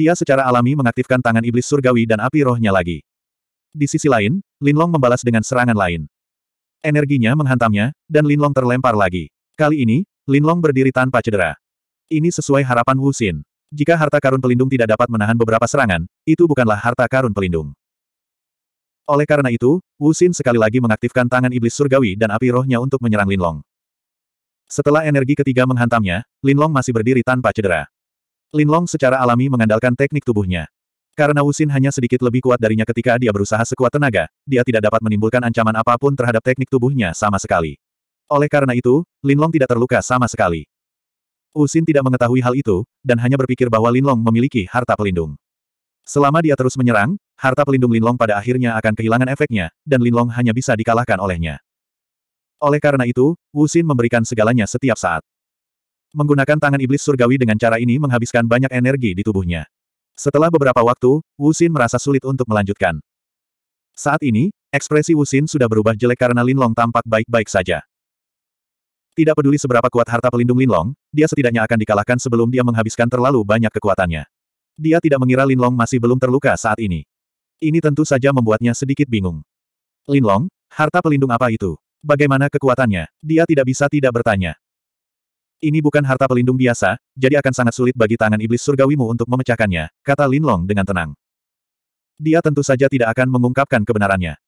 Dia secara alami mengaktifkan tangan iblis surgawi dan api rohnya lagi. Di sisi lain, Linlong membalas dengan serangan lain. Energinya menghantamnya, dan Linlong terlempar lagi. Kali ini, Linlong berdiri tanpa cedera. Ini sesuai harapan Wu Xin. Jika harta karun pelindung tidak dapat menahan beberapa serangan, itu bukanlah harta karun pelindung. Oleh karena itu, Wu Xin sekali lagi mengaktifkan tangan iblis surgawi dan api rohnya untuk menyerang Linlong. Setelah energi ketiga menghantamnya, Linlong masih berdiri tanpa cedera. Linlong secara alami mengandalkan teknik tubuhnya. Karena Wusin hanya sedikit lebih kuat darinya ketika dia berusaha sekuat tenaga, dia tidak dapat menimbulkan ancaman apapun terhadap teknik tubuhnya sama sekali. Oleh karena itu, Linlong tidak terluka sama sekali. Usin tidak mengetahui hal itu, dan hanya berpikir bahwa Linlong memiliki harta pelindung. Selama dia terus menyerang, harta pelindung Linlong pada akhirnya akan kehilangan efeknya, dan Linlong hanya bisa dikalahkan olehnya. Oleh karena itu, Wusin memberikan segalanya setiap saat. Menggunakan tangan iblis surgawi dengan cara ini menghabiskan banyak energi di tubuhnya. Setelah beberapa waktu, Wusin merasa sulit untuk melanjutkan. Saat ini, ekspresi Wusin sudah berubah jelek karena Linlong tampak baik-baik saja. Tidak peduli seberapa kuat harta pelindung Linlong, dia setidaknya akan dikalahkan sebelum dia menghabiskan terlalu banyak kekuatannya. Dia tidak mengira Linlong masih belum terluka saat ini. Ini tentu saja membuatnya sedikit bingung. Linlong, harta pelindung apa itu? Bagaimana kekuatannya? Dia tidak bisa tidak bertanya. Ini bukan harta pelindung biasa, jadi akan sangat sulit bagi tangan iblis surgawimu untuk memecahkannya, kata Linlong dengan tenang. Dia tentu saja tidak akan mengungkapkan kebenarannya.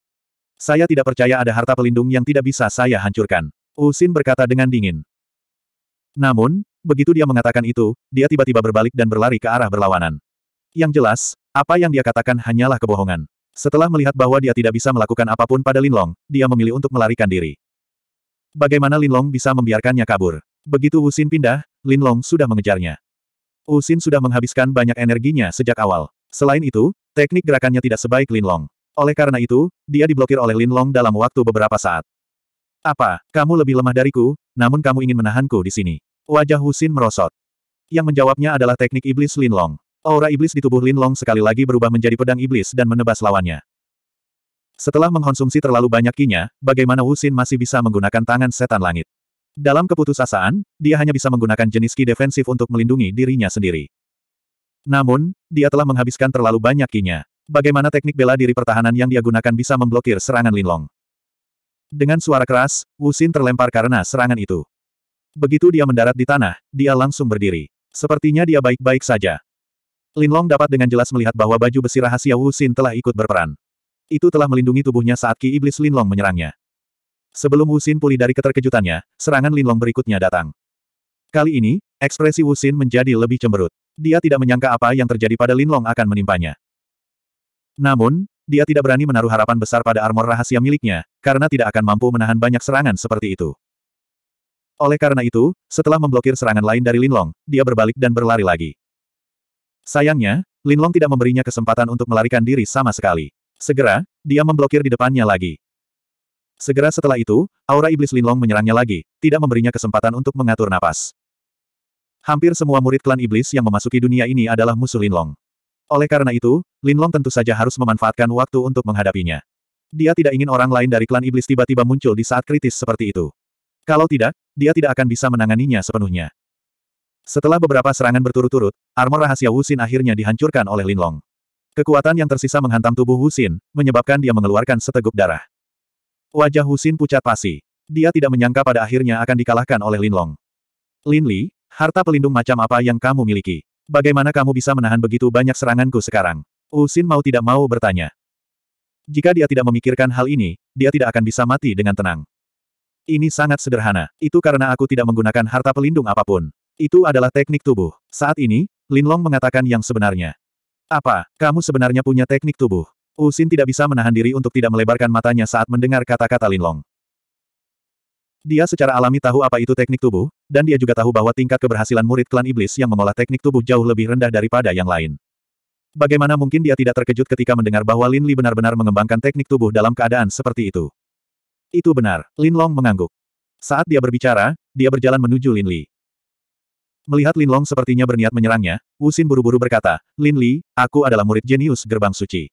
Saya tidak percaya ada harta pelindung yang tidak bisa saya hancurkan. Usin berkata dengan dingin. Namun, begitu dia mengatakan itu, dia tiba-tiba berbalik dan berlari ke arah berlawanan. Yang jelas, apa yang dia katakan hanyalah kebohongan. Setelah melihat bahwa dia tidak bisa melakukan apapun pada Linlong, dia memilih untuk melarikan diri. Bagaimana Linlong bisa membiarkannya kabur? Begitu Husin pindah, Lin Long sudah mengejarnya. Husin sudah menghabiskan banyak energinya sejak awal. Selain itu, teknik gerakannya tidak sebaik Lin Long. Oleh karena itu, dia diblokir oleh Lin Long dalam waktu beberapa saat. Apa, kamu lebih lemah dariku, namun kamu ingin menahanku di sini? Wajah Husin merosot. Yang menjawabnya adalah teknik iblis Lin Long. Aura iblis di tubuh Lin Long sekali lagi berubah menjadi pedang iblis dan menebas lawannya. Setelah mengkonsumsi terlalu banyak kinya, bagaimana Husin masih bisa menggunakan tangan setan langit? Dalam keputusasaan, dia hanya bisa menggunakan jenis ki defensif untuk melindungi dirinya sendiri. Namun, dia telah menghabiskan terlalu banyak kinya. Bagaimana teknik bela diri pertahanan yang dia gunakan bisa memblokir serangan Linlong? Dengan suara keras, Wu Xin terlempar karena serangan itu. Begitu dia mendarat di tanah, dia langsung berdiri. Sepertinya dia baik-baik saja. Linlong dapat dengan jelas melihat bahwa baju besi rahasia Wu Xin telah ikut berperan. Itu telah melindungi tubuhnya saat Ki Iblis Linlong menyerangnya. Sebelum Wusin pulih dari keterkejutannya, serangan Linlong berikutnya datang. Kali ini, ekspresi Wusin menjadi lebih cemberut. Dia tidak menyangka apa yang terjadi pada Linlong akan menimpanya. Namun, dia tidak berani menaruh harapan besar pada armor rahasia miliknya, karena tidak akan mampu menahan banyak serangan seperti itu. Oleh karena itu, setelah memblokir serangan lain dari Linlong, dia berbalik dan berlari lagi. Sayangnya, Linlong tidak memberinya kesempatan untuk melarikan diri sama sekali. Segera, dia memblokir di depannya lagi. Segera setelah itu, aura iblis Linlong menyerangnya lagi, tidak memberinya kesempatan untuk mengatur napas. Hampir semua murid klan iblis yang memasuki dunia ini adalah musuh Linlong. Oleh karena itu, Linlong tentu saja harus memanfaatkan waktu untuk menghadapinya. Dia tidak ingin orang lain dari klan iblis tiba-tiba muncul di saat kritis seperti itu. Kalau tidak, dia tidak akan bisa menanganinya sepenuhnya. Setelah beberapa serangan berturut-turut, armor rahasia Wusin akhirnya dihancurkan oleh Linlong. Kekuatan yang tersisa menghantam tubuh Wusin, menyebabkan dia mengeluarkan seteguk darah. Wajah Husin pucat pasi. Dia tidak menyangka pada akhirnya akan dikalahkan oleh Lin Long. Lin Li, harta pelindung macam apa yang kamu miliki? Bagaimana kamu bisa menahan begitu banyak seranganku sekarang? Husin mau tidak mau bertanya. Jika dia tidak memikirkan hal ini, dia tidak akan bisa mati dengan tenang. Ini sangat sederhana. Itu karena aku tidak menggunakan harta pelindung apapun. Itu adalah teknik tubuh. Saat ini, Linlong mengatakan yang sebenarnya. Apa, kamu sebenarnya punya teknik tubuh? Usin tidak bisa menahan diri untuk tidak melebarkan matanya saat mendengar kata-kata Linlong. Dia secara alami tahu apa itu teknik tubuh, dan dia juga tahu bahwa tingkat keberhasilan murid klan iblis yang mengolah teknik tubuh jauh lebih rendah daripada yang lain. Bagaimana mungkin dia tidak terkejut ketika mendengar bahwa Lin Li benar-benar mengembangkan teknik tubuh dalam keadaan seperti itu? Itu benar, Lin Long mengangguk. Saat dia berbicara, dia berjalan menuju Lin Li. Melihat Lin Long sepertinya berniat menyerangnya, Xin buru-buru berkata, Lin Li, aku adalah murid jenius gerbang suci.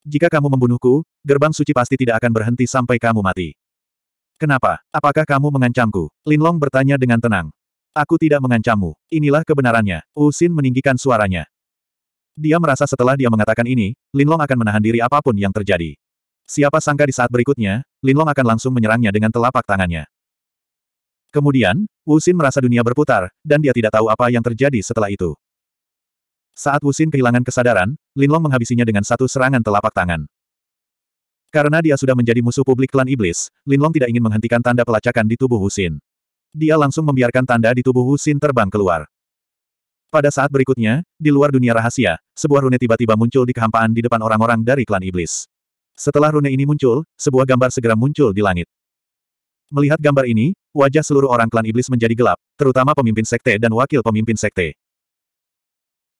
Jika kamu membunuhku, gerbang suci pasti tidak akan berhenti sampai kamu mati. Kenapa? Apakah kamu mengancamku? Linlong bertanya dengan tenang. Aku tidak mengancammu. Inilah kebenarannya. Usin meninggikan suaranya. Dia merasa setelah dia mengatakan ini, Linlong akan menahan diri apapun yang terjadi. Siapa sangka di saat berikutnya, Linlong akan langsung menyerangnya dengan telapak tangannya. Kemudian, Wu Xin merasa dunia berputar, dan dia tidak tahu apa yang terjadi setelah itu. Saat Wusin kehilangan kesadaran, Linlong menghabisinya dengan satu serangan telapak tangan. Karena dia sudah menjadi musuh publik klan iblis, Linlong tidak ingin menghentikan tanda pelacakan di tubuh Husin. Dia langsung membiarkan tanda di tubuh Husin terbang keluar. Pada saat berikutnya, di luar dunia rahasia, sebuah rune tiba-tiba muncul di kehampaan di depan orang-orang dari klan iblis. Setelah rune ini muncul, sebuah gambar segera muncul di langit. Melihat gambar ini, wajah seluruh orang klan iblis menjadi gelap, terutama pemimpin sekte dan wakil pemimpin sekte.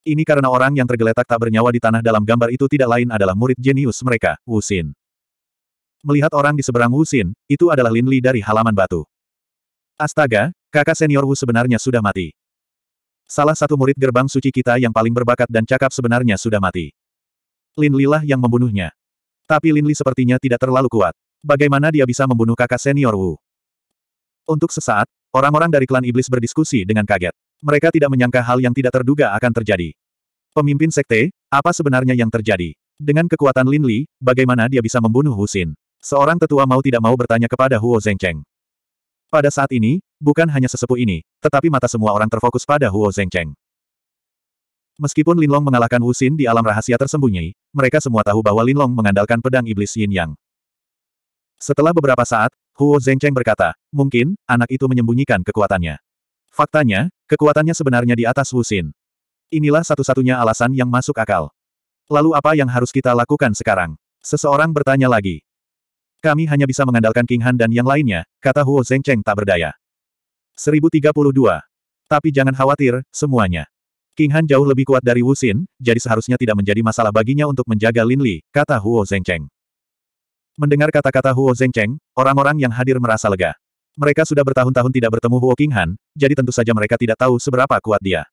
Ini karena orang yang tergeletak tak bernyawa di tanah dalam gambar itu tidak lain adalah murid jenius mereka, Wu Xin. Melihat orang di seberang Wu Xin, itu adalah Lin Li dari halaman batu. Astaga, kakak senior Wu sebenarnya sudah mati. Salah satu murid gerbang suci kita yang paling berbakat dan cakap sebenarnya sudah mati. Lin Li lah yang membunuhnya. Tapi Lin Li sepertinya tidak terlalu kuat. Bagaimana dia bisa membunuh kakak senior Wu? Untuk sesaat, orang-orang dari klan iblis berdiskusi dengan kaget. Mereka tidak menyangka hal yang tidak terduga akan terjadi. Pemimpin sekte, apa sebenarnya yang terjadi? Dengan kekuatan Lin Li, bagaimana dia bisa membunuh Hu Xin? Seorang tetua mau tidak mau bertanya kepada Huo Zhengcheng. Pada saat ini, bukan hanya sesepuh ini, tetapi mata semua orang terfokus pada Huo Zhengcheng. Meskipun Lin Long mengalahkan Hu Xin di alam rahasia tersembunyi, mereka semua tahu bahwa Lin Long mengandalkan pedang iblis Yin Yang. Setelah beberapa saat, Huo Zhengcheng berkata, mungkin, anak itu menyembunyikan kekuatannya. Faktanya, kekuatannya sebenarnya di atas Wusin. Inilah satu-satunya alasan yang masuk akal. Lalu apa yang harus kita lakukan sekarang? Seseorang bertanya lagi. Kami hanya bisa mengandalkan King Han dan yang lainnya, kata Huo Zhengcheng tak berdaya. 1032. Tapi jangan khawatir, semuanya. King Han jauh lebih kuat dari Wusin, jadi seharusnya tidak menjadi masalah baginya untuk menjaga Lin Li, kata Huo Zhengcheng. Mendengar kata-kata Huo Zhengcheng, orang-orang yang hadir merasa lega. Mereka sudah bertahun-tahun tidak bertemu Huo Qinghan, jadi tentu saja mereka tidak tahu seberapa kuat dia.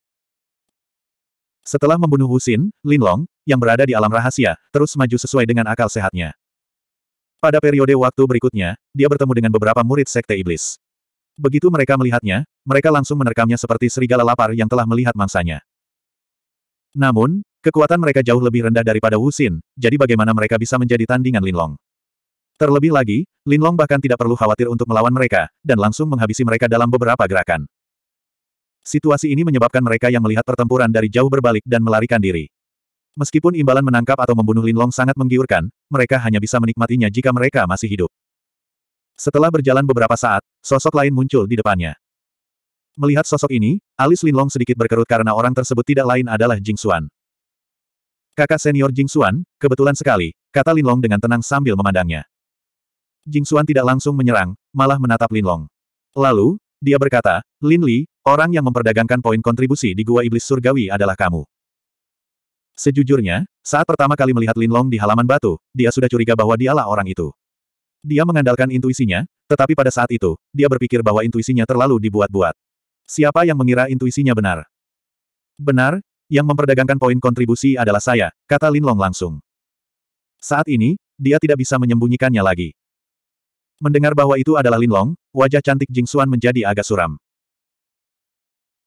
Setelah membunuh Husin, Xin, Lin Long, yang berada di alam rahasia, terus maju sesuai dengan akal sehatnya. Pada periode waktu berikutnya, dia bertemu dengan beberapa murid Sekte Iblis. Begitu mereka melihatnya, mereka langsung menerkamnya seperti serigala lapar yang telah melihat mangsanya. Namun, kekuatan mereka jauh lebih rendah daripada Wu Xin, jadi bagaimana mereka bisa menjadi tandingan Lin Long? Terlebih lagi, Linlong bahkan tidak perlu khawatir untuk melawan mereka, dan langsung menghabisi mereka dalam beberapa gerakan. Situasi ini menyebabkan mereka yang melihat pertempuran dari jauh berbalik dan melarikan diri. Meskipun imbalan menangkap atau membunuh Linlong sangat menggiurkan, mereka hanya bisa menikmatinya jika mereka masih hidup. Setelah berjalan beberapa saat, sosok lain muncul di depannya. Melihat sosok ini, alis Linlong sedikit berkerut karena orang tersebut tidak lain adalah Jing Xuan. Kakak senior Jing Xuan, kebetulan sekali, kata Linlong dengan tenang sambil memandangnya. Jing Jingxuan tidak langsung menyerang, malah menatap Linlong. Lalu, dia berkata, Lin Li, orang yang memperdagangkan poin kontribusi di Gua Iblis Surgawi adalah kamu. Sejujurnya, saat pertama kali melihat Linlong di halaman batu, dia sudah curiga bahwa dialah orang itu. Dia mengandalkan intuisinya, tetapi pada saat itu, dia berpikir bahwa intuisinya terlalu dibuat-buat. Siapa yang mengira intuisinya benar? Benar, yang memperdagangkan poin kontribusi adalah saya, kata Linlong langsung. Saat ini, dia tidak bisa menyembunyikannya lagi. Mendengar bahwa itu adalah Linlong, wajah cantik Jing Xuan menjadi agak suram.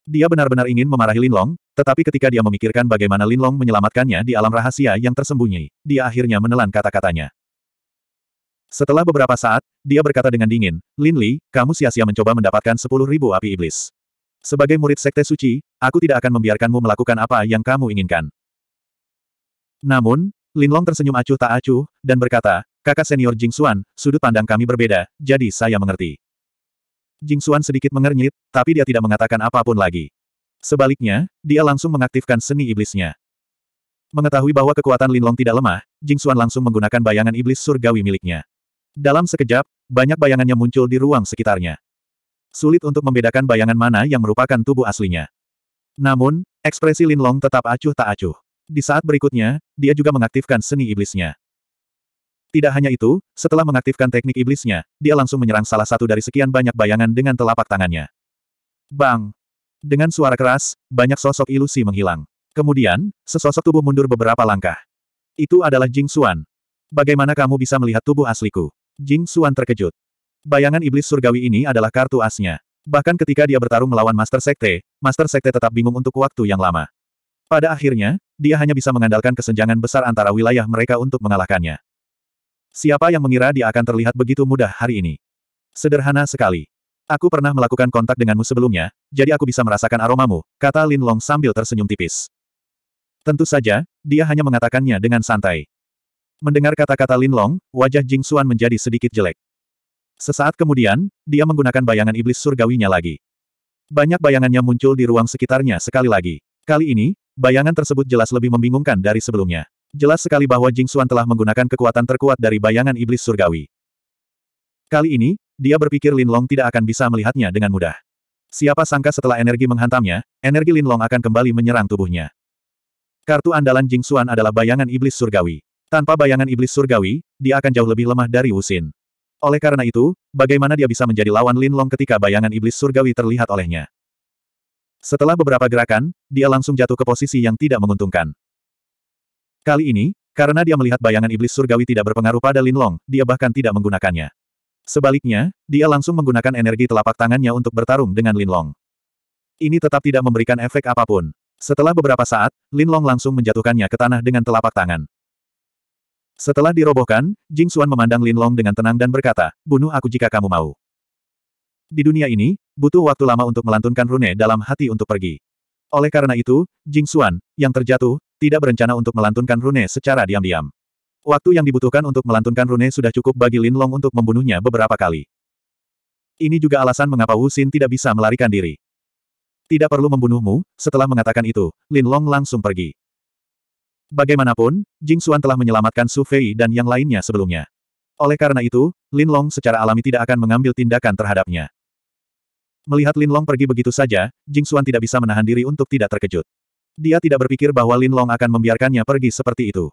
Dia benar-benar ingin memarahi Linlong, tetapi ketika dia memikirkan bagaimana Linlong menyelamatkannya di alam rahasia yang tersembunyi, dia akhirnya menelan kata-katanya. Setelah beberapa saat, dia berkata dengan dingin, Lin Li, kamu sia-sia mencoba mendapatkan sepuluh ribu api iblis. Sebagai murid sekte suci, aku tidak akan membiarkanmu melakukan apa yang kamu inginkan. Namun, Linlong tersenyum acuh tak acuh, dan berkata, Kakak senior Jing Xuan, sudut pandang kami berbeda, jadi saya mengerti. Jing Xuan sedikit mengernyit, tapi dia tidak mengatakan apapun lagi. Sebaliknya, dia langsung mengaktifkan seni iblisnya. Mengetahui bahwa kekuatan Linlong tidak lemah, Jing Xuan langsung menggunakan bayangan iblis surgawi miliknya. Dalam sekejap, banyak bayangannya muncul di ruang sekitarnya. Sulit untuk membedakan bayangan mana yang merupakan tubuh aslinya. Namun, ekspresi Linlong tetap acuh tak acuh. Di saat berikutnya, dia juga mengaktifkan seni iblisnya. Tidak hanya itu, setelah mengaktifkan teknik iblisnya, dia langsung menyerang salah satu dari sekian banyak bayangan dengan telapak tangannya. Bang! Dengan suara keras, banyak sosok ilusi menghilang. Kemudian, sesosok tubuh mundur beberapa langkah. Itu adalah Jing Xuan. Bagaimana kamu bisa melihat tubuh asliku? Jing Xuan terkejut. Bayangan iblis surgawi ini adalah kartu asnya. Bahkan ketika dia bertarung melawan Master Sekte, Master Sekte tetap bingung untuk waktu yang lama. Pada akhirnya, dia hanya bisa mengandalkan kesenjangan besar antara wilayah mereka untuk mengalahkannya. Siapa yang mengira dia akan terlihat begitu mudah hari ini? Sederhana sekali. Aku pernah melakukan kontak denganmu sebelumnya, jadi aku bisa merasakan aromamu, kata Lin Long sambil tersenyum tipis. Tentu saja, dia hanya mengatakannya dengan santai. Mendengar kata-kata Lin Long, wajah Jing Xuan menjadi sedikit jelek. Sesaat kemudian, dia menggunakan bayangan iblis surgawinya lagi. Banyak bayangannya muncul di ruang sekitarnya sekali lagi. Kali ini, bayangan tersebut jelas lebih membingungkan dari sebelumnya. Jelas sekali bahwa Jing Xuan telah menggunakan kekuatan terkuat dari bayangan iblis surgawi. Kali ini, dia berpikir Lin Long tidak akan bisa melihatnya dengan mudah. Siapa sangka setelah energi menghantamnya, energi Lin Long akan kembali menyerang tubuhnya. Kartu andalan Jing Xuan adalah bayangan iblis surgawi. Tanpa bayangan iblis surgawi, dia akan jauh lebih lemah dari Wusin. Oleh karena itu, bagaimana dia bisa menjadi lawan Lin Long ketika bayangan iblis surgawi terlihat olehnya? Setelah beberapa gerakan, dia langsung jatuh ke posisi yang tidak menguntungkan. Kali ini, karena dia melihat bayangan iblis surgawi tidak berpengaruh pada Linlong, dia bahkan tidak menggunakannya. Sebaliknya, dia langsung menggunakan energi telapak tangannya untuk bertarung dengan Linlong. Ini tetap tidak memberikan efek apapun. Setelah beberapa saat, Linlong langsung menjatuhkannya ke tanah dengan telapak tangan. Setelah dirobohkan, Jing Xuan memandang Linlong dengan tenang dan berkata, bunuh aku jika kamu mau. Di dunia ini, butuh waktu lama untuk melantunkan rune dalam hati untuk pergi. Oleh karena itu, Jing Xuan, yang terjatuh, tidak berencana untuk melantunkan rune secara diam-diam. Waktu yang dibutuhkan untuk melantunkan rune sudah cukup bagi Lin Long untuk membunuhnya beberapa kali. Ini juga alasan mengapa Wu Xin tidak bisa melarikan diri. Tidak perlu membunuhmu, setelah mengatakan itu, Lin Long langsung pergi. Bagaimanapun, Jing Xuan telah menyelamatkan Su Fei dan yang lainnya sebelumnya. Oleh karena itu, Lin Long secara alami tidak akan mengambil tindakan terhadapnya. Melihat Lin Long pergi begitu saja, Jing Xuan tidak bisa menahan diri untuk tidak terkejut. Dia tidak berpikir bahwa Lin Long akan membiarkannya pergi seperti itu.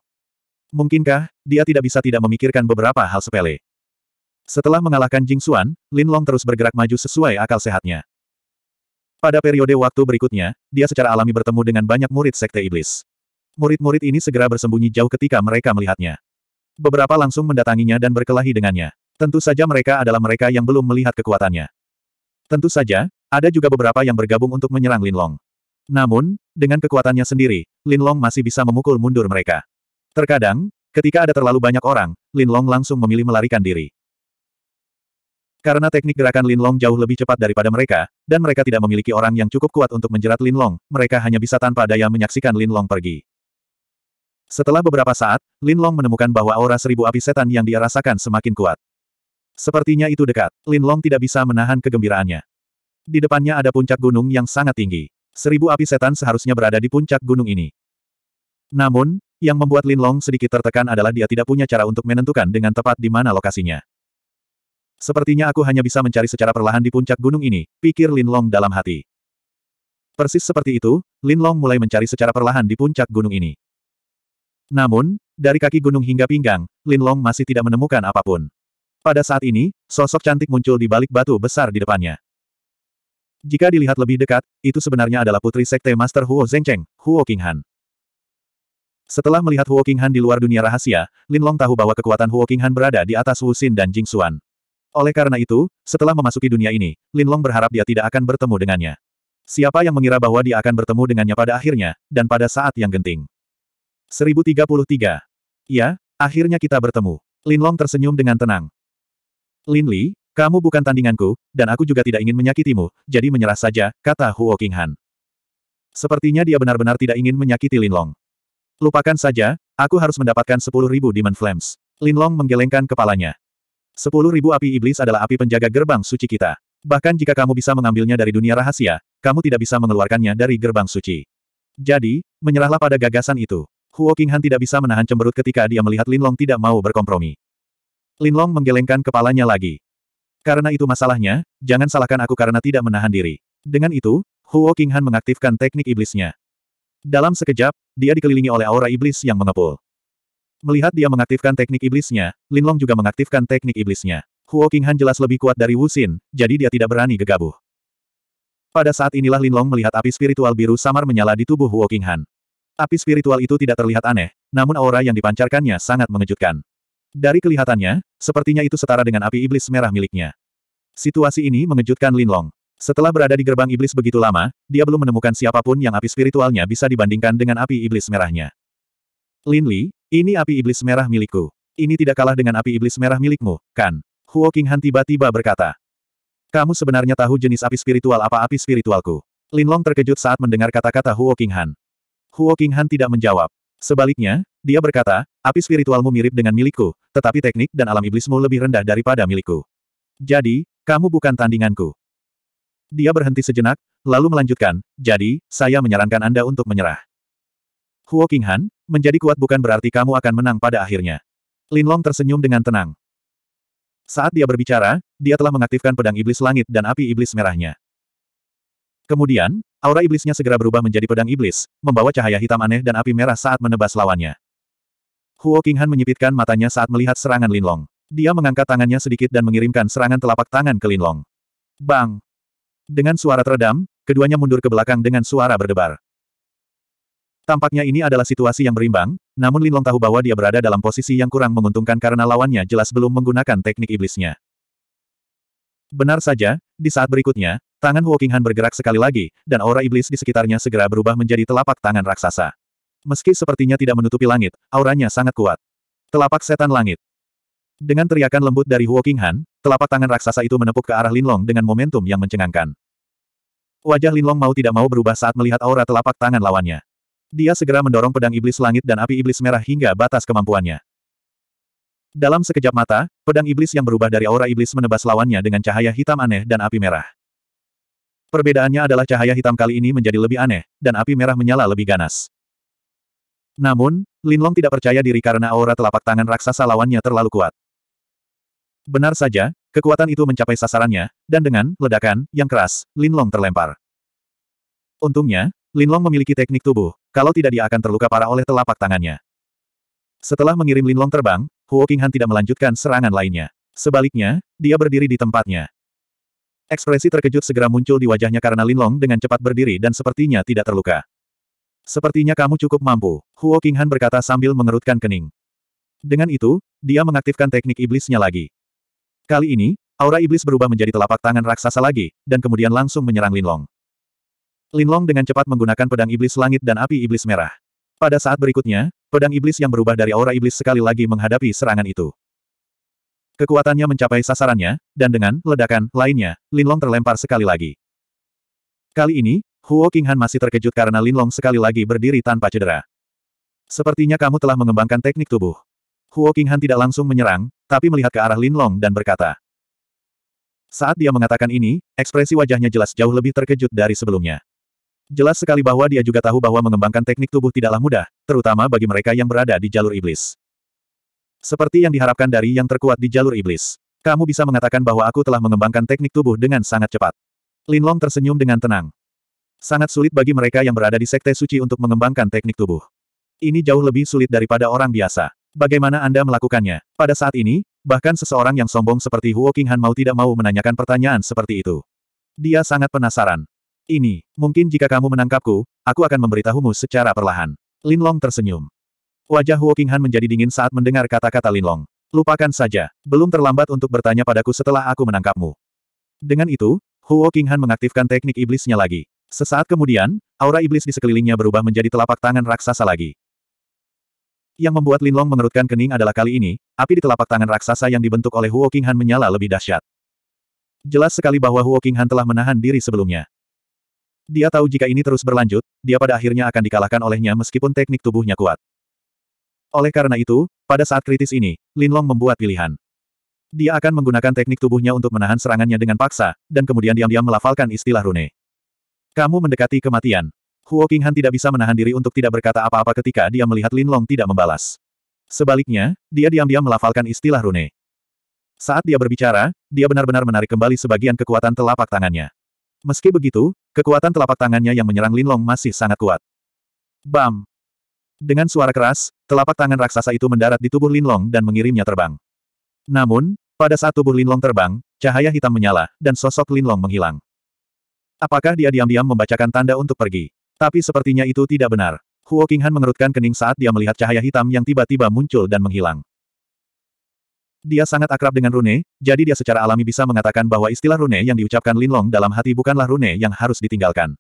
Mungkinkah, dia tidak bisa tidak memikirkan beberapa hal sepele. Setelah mengalahkan Jing Xuan, Lin Long terus bergerak maju sesuai akal sehatnya. Pada periode waktu berikutnya, dia secara alami bertemu dengan banyak murid Sekte Iblis. Murid-murid ini segera bersembunyi jauh ketika mereka melihatnya. Beberapa langsung mendatanginya dan berkelahi dengannya. Tentu saja mereka adalah mereka yang belum melihat kekuatannya. Tentu saja, ada juga beberapa yang bergabung untuk menyerang Lin Long. Namun, dengan kekuatannya sendiri, Lin Long masih bisa memukul mundur mereka. Terkadang, ketika ada terlalu banyak orang, Lin Long langsung memilih melarikan diri. Karena teknik gerakan Lin Long jauh lebih cepat daripada mereka, dan mereka tidak memiliki orang yang cukup kuat untuk menjerat Lin Long, mereka hanya bisa tanpa daya menyaksikan Lin Long pergi. Setelah beberapa saat, Lin Long menemukan bahwa aura seribu api setan yang dia rasakan semakin kuat. Sepertinya itu dekat, Lin Long tidak bisa menahan kegembiraannya. Di depannya ada puncak gunung yang sangat tinggi seribu api setan seharusnya berada di puncak gunung ini. Namun, yang membuat Lin Long sedikit tertekan adalah dia tidak punya cara untuk menentukan dengan tepat di mana lokasinya. Sepertinya aku hanya bisa mencari secara perlahan di puncak gunung ini, pikir Lin Long dalam hati. Persis seperti itu, Lin Long mulai mencari secara perlahan di puncak gunung ini. Namun, dari kaki gunung hingga pinggang, Lin Long masih tidak menemukan apapun. Pada saat ini, sosok cantik muncul di balik batu besar di depannya. Jika dilihat lebih dekat, itu sebenarnya adalah putri sekte Master Huo Zengcheng, Huo Qinghan. Setelah melihat Huo Qinghan di luar dunia rahasia, Lin Long tahu bahwa kekuatan Huo Qinghan berada di atas Wu Xin dan Jing Xuan. Oleh karena itu, setelah memasuki dunia ini, Lin Long berharap dia tidak akan bertemu dengannya. Siapa yang mengira bahwa dia akan bertemu dengannya pada akhirnya, dan pada saat yang genting. 1033. Ya, akhirnya kita bertemu. Lin Long tersenyum dengan tenang. Lin Li, kamu bukan tandinganku, dan aku juga tidak ingin menyakitimu, jadi menyerah saja, kata Huo Qinghan. Sepertinya dia benar-benar tidak ingin menyakiti Linlong. Lupakan saja, aku harus mendapatkan sepuluh ribu Demon Flames. Linlong menggelengkan kepalanya. Sepuluh ribu api iblis adalah api penjaga gerbang suci kita. Bahkan jika kamu bisa mengambilnya dari dunia rahasia, kamu tidak bisa mengeluarkannya dari gerbang suci. Jadi, menyerahlah pada gagasan itu. Huo Qinghan tidak bisa menahan cemberut ketika dia melihat Linlong tidak mau berkompromi. Linlong menggelengkan kepalanya lagi. Karena itu masalahnya, jangan salahkan aku karena tidak menahan diri. Dengan itu, Huo Qinghan mengaktifkan teknik iblisnya. Dalam sekejap, dia dikelilingi oleh aura iblis yang mengepul. Melihat dia mengaktifkan teknik iblisnya, Lin Long juga mengaktifkan teknik iblisnya. Huo Qinghan jelas lebih kuat dari Wu Xin, jadi dia tidak berani gegabah. Pada saat inilah Lin Long melihat api spiritual biru samar menyala di tubuh Huo Qinghan. Api spiritual itu tidak terlihat aneh, namun aura yang dipancarkannya sangat mengejutkan. Dari kelihatannya, Sepertinya itu setara dengan api iblis merah miliknya. Situasi ini mengejutkan Lin Long. Setelah berada di gerbang iblis begitu lama, dia belum menemukan siapapun yang api spiritualnya bisa dibandingkan dengan api iblis merahnya. Lin Li, ini api iblis merah milikku. Ini tidak kalah dengan api iblis merah milikmu, kan? Huo Qinghan tiba-tiba berkata. Kamu sebenarnya tahu jenis api spiritual apa api spiritualku? Lin Long terkejut saat mendengar kata-kata Huo Qinghan. Huo Qinghan tidak menjawab. Sebaliknya, dia berkata, api spiritualmu mirip dengan milikku, tetapi teknik dan alam iblismu lebih rendah daripada milikku. Jadi, kamu bukan tandinganku. Dia berhenti sejenak, lalu melanjutkan, jadi, saya menyarankan Anda untuk menyerah. Huo Qinghan, menjadi kuat bukan berarti kamu akan menang pada akhirnya. Linlong tersenyum dengan tenang. Saat dia berbicara, dia telah mengaktifkan pedang iblis langit dan api iblis merahnya. Kemudian, aura iblisnya segera berubah menjadi pedang iblis, membawa cahaya hitam aneh dan api merah saat menebas lawannya. Huo Qinghan menyipitkan matanya saat melihat serangan Linlong. Dia mengangkat tangannya sedikit dan mengirimkan serangan telapak tangan ke Linlong. Bang! Dengan suara teredam, keduanya mundur ke belakang dengan suara berdebar. Tampaknya ini adalah situasi yang berimbang, namun Linlong tahu bahwa dia berada dalam posisi yang kurang menguntungkan karena lawannya jelas belum menggunakan teknik iblisnya. Benar saja, di saat berikutnya, tangan Huo Qinghan bergerak sekali lagi, dan aura iblis di sekitarnya segera berubah menjadi telapak tangan raksasa meski sepertinya tidak menutupi langit, auranya sangat kuat. Telapak setan langit. Dengan teriakan lembut dari Huo Qinghan, telapak tangan raksasa itu menepuk ke arah Linlong dengan momentum yang mencengangkan. Wajah Linlong mau tidak mau berubah saat melihat aura telapak tangan lawannya. Dia segera mendorong pedang iblis langit dan api iblis merah hingga batas kemampuannya. Dalam sekejap mata, pedang iblis yang berubah dari aura iblis menebas lawannya dengan cahaya hitam aneh dan api merah. Perbedaannya adalah cahaya hitam kali ini menjadi lebih aneh, dan api merah menyala lebih ganas. Namun, Linlong tidak percaya diri karena aura telapak tangan raksasa lawannya terlalu kuat. Benar saja, kekuatan itu mencapai sasarannya, dan dengan ledakan yang keras, Linlong terlempar. Untungnya, Linlong memiliki teknik tubuh, kalau tidak dia akan terluka parah oleh telapak tangannya. Setelah mengirim Linlong terbang, Huo Qinghan tidak melanjutkan serangan lainnya. Sebaliknya, dia berdiri di tempatnya. Ekspresi terkejut segera muncul di wajahnya karena Linlong dengan cepat berdiri dan sepertinya tidak terluka. Sepertinya kamu cukup mampu, Huo Qinghan berkata sambil mengerutkan kening. Dengan itu, dia mengaktifkan teknik iblisnya lagi. Kali ini, aura iblis berubah menjadi telapak tangan raksasa lagi, dan kemudian langsung menyerang Linlong. Linlong dengan cepat menggunakan pedang iblis langit dan api iblis merah. Pada saat berikutnya, pedang iblis yang berubah dari aura iblis sekali lagi menghadapi serangan itu. Kekuatannya mencapai sasarannya, dan dengan ledakan lainnya, Linlong terlempar sekali lagi. Kali ini, Huo Qinghan masih terkejut karena Linlong sekali lagi berdiri tanpa cedera. Sepertinya kamu telah mengembangkan teknik tubuh. Huo Qinghan tidak langsung menyerang, tapi melihat ke arah Linlong dan berkata. Saat dia mengatakan ini, ekspresi wajahnya jelas jauh lebih terkejut dari sebelumnya. Jelas sekali bahwa dia juga tahu bahwa mengembangkan teknik tubuh tidaklah mudah, terutama bagi mereka yang berada di jalur iblis. Seperti yang diharapkan dari yang terkuat di jalur iblis. Kamu bisa mengatakan bahwa aku telah mengembangkan teknik tubuh dengan sangat cepat. Linlong tersenyum dengan tenang. Sangat sulit bagi mereka yang berada di sekte suci untuk mengembangkan teknik tubuh. Ini jauh lebih sulit daripada orang biasa. Bagaimana Anda melakukannya? Pada saat ini, bahkan seseorang yang sombong seperti Huo Qinghan mau tidak mau menanyakan pertanyaan seperti itu. Dia sangat penasaran. Ini, mungkin jika kamu menangkapku, aku akan memberitahumu secara perlahan. Lin Long tersenyum. Wajah Huo Qinghan menjadi dingin saat mendengar kata-kata Lin Long. Lupakan saja, belum terlambat untuk bertanya padaku setelah aku menangkapmu. Dengan itu, Huo Qinghan mengaktifkan teknik iblisnya lagi. Sesaat kemudian, aura iblis di sekelilingnya berubah menjadi telapak tangan raksasa lagi. Yang membuat Linlong mengerutkan kening adalah kali ini, api di telapak tangan raksasa yang dibentuk oleh Huo Qinghan menyala lebih dahsyat. Jelas sekali bahwa Huo Qinghan telah menahan diri sebelumnya. Dia tahu jika ini terus berlanjut, dia pada akhirnya akan dikalahkan olehnya meskipun teknik tubuhnya kuat. Oleh karena itu, pada saat kritis ini, Linlong membuat pilihan. Dia akan menggunakan teknik tubuhnya untuk menahan serangannya dengan paksa, dan kemudian diam-diam melafalkan istilah rune. Kamu mendekati kematian. Huo Qinghan tidak bisa menahan diri untuk tidak berkata apa-apa ketika dia melihat Lin Long tidak membalas. Sebaliknya, dia diam-diam melafalkan istilah rune. Saat dia berbicara, dia benar-benar menarik kembali sebagian kekuatan telapak tangannya. Meski begitu, kekuatan telapak tangannya yang menyerang Lin Long masih sangat kuat. Bam! Dengan suara keras, telapak tangan raksasa itu mendarat di tubuh Lin Long dan mengirimnya terbang. Namun, pada saat tubuh Lin Long terbang, cahaya hitam menyala, dan sosok Lin Long menghilang. Apakah dia diam-diam membacakan tanda untuk pergi? Tapi sepertinya itu tidak benar. Huo Qinghan mengerutkan kening saat dia melihat cahaya hitam yang tiba-tiba muncul dan menghilang. Dia sangat akrab dengan rune, jadi dia secara alami bisa mengatakan bahwa istilah rune yang diucapkan Linlong dalam hati bukanlah rune yang harus ditinggalkan.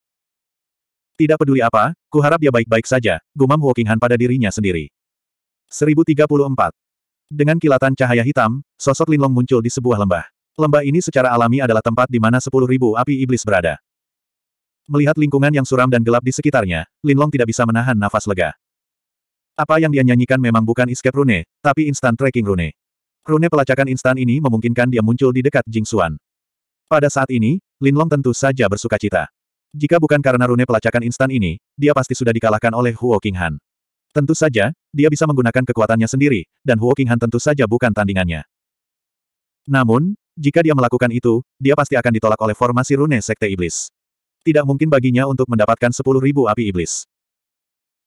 Tidak peduli apa, ku harap dia baik-baik saja, gumam Huo Qinghan pada dirinya sendiri. 1034. Dengan kilatan cahaya hitam, sosok Linlong muncul di sebuah lembah. Lembah ini secara alami adalah tempat di mana 10.000 api iblis berada. Melihat lingkungan yang suram dan gelap di sekitarnya, Linlong tidak bisa menahan nafas lega. Apa yang dia nyanyikan memang bukan escape rune, tapi instant tracking rune. Rune pelacakan instan ini memungkinkan dia muncul di dekat Jing Xuan. Pada saat ini, Linlong tentu saja bersuka cita. Jika bukan karena rune pelacakan instan ini, dia pasti sudah dikalahkan oleh Huo Qinghan. Tentu saja, dia bisa menggunakan kekuatannya sendiri, dan Huo Qinghan tentu saja bukan tandingannya. Namun, jika dia melakukan itu, dia pasti akan ditolak oleh formasi rune Sekte Iblis tidak mungkin baginya untuk mendapatkan sepuluh ribu api iblis.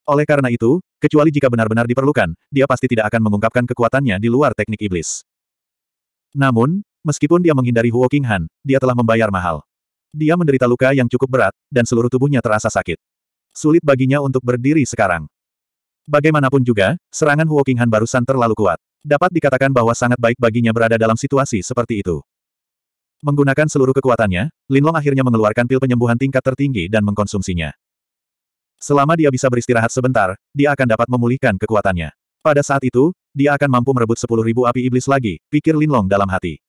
Oleh karena itu, kecuali jika benar-benar diperlukan, dia pasti tidak akan mengungkapkan kekuatannya di luar teknik iblis. Namun, meskipun dia menghindari Huo King Han, dia telah membayar mahal. Dia menderita luka yang cukup berat, dan seluruh tubuhnya terasa sakit. Sulit baginya untuk berdiri sekarang. Bagaimanapun juga, serangan Huo King Han barusan terlalu kuat. Dapat dikatakan bahwa sangat baik baginya berada dalam situasi seperti itu. Menggunakan seluruh kekuatannya, Linlong akhirnya mengeluarkan pil penyembuhan tingkat tertinggi dan mengkonsumsinya. Selama dia bisa beristirahat sebentar, dia akan dapat memulihkan kekuatannya. Pada saat itu, dia akan mampu merebut 10.000 api iblis lagi, pikir Linlong dalam hati.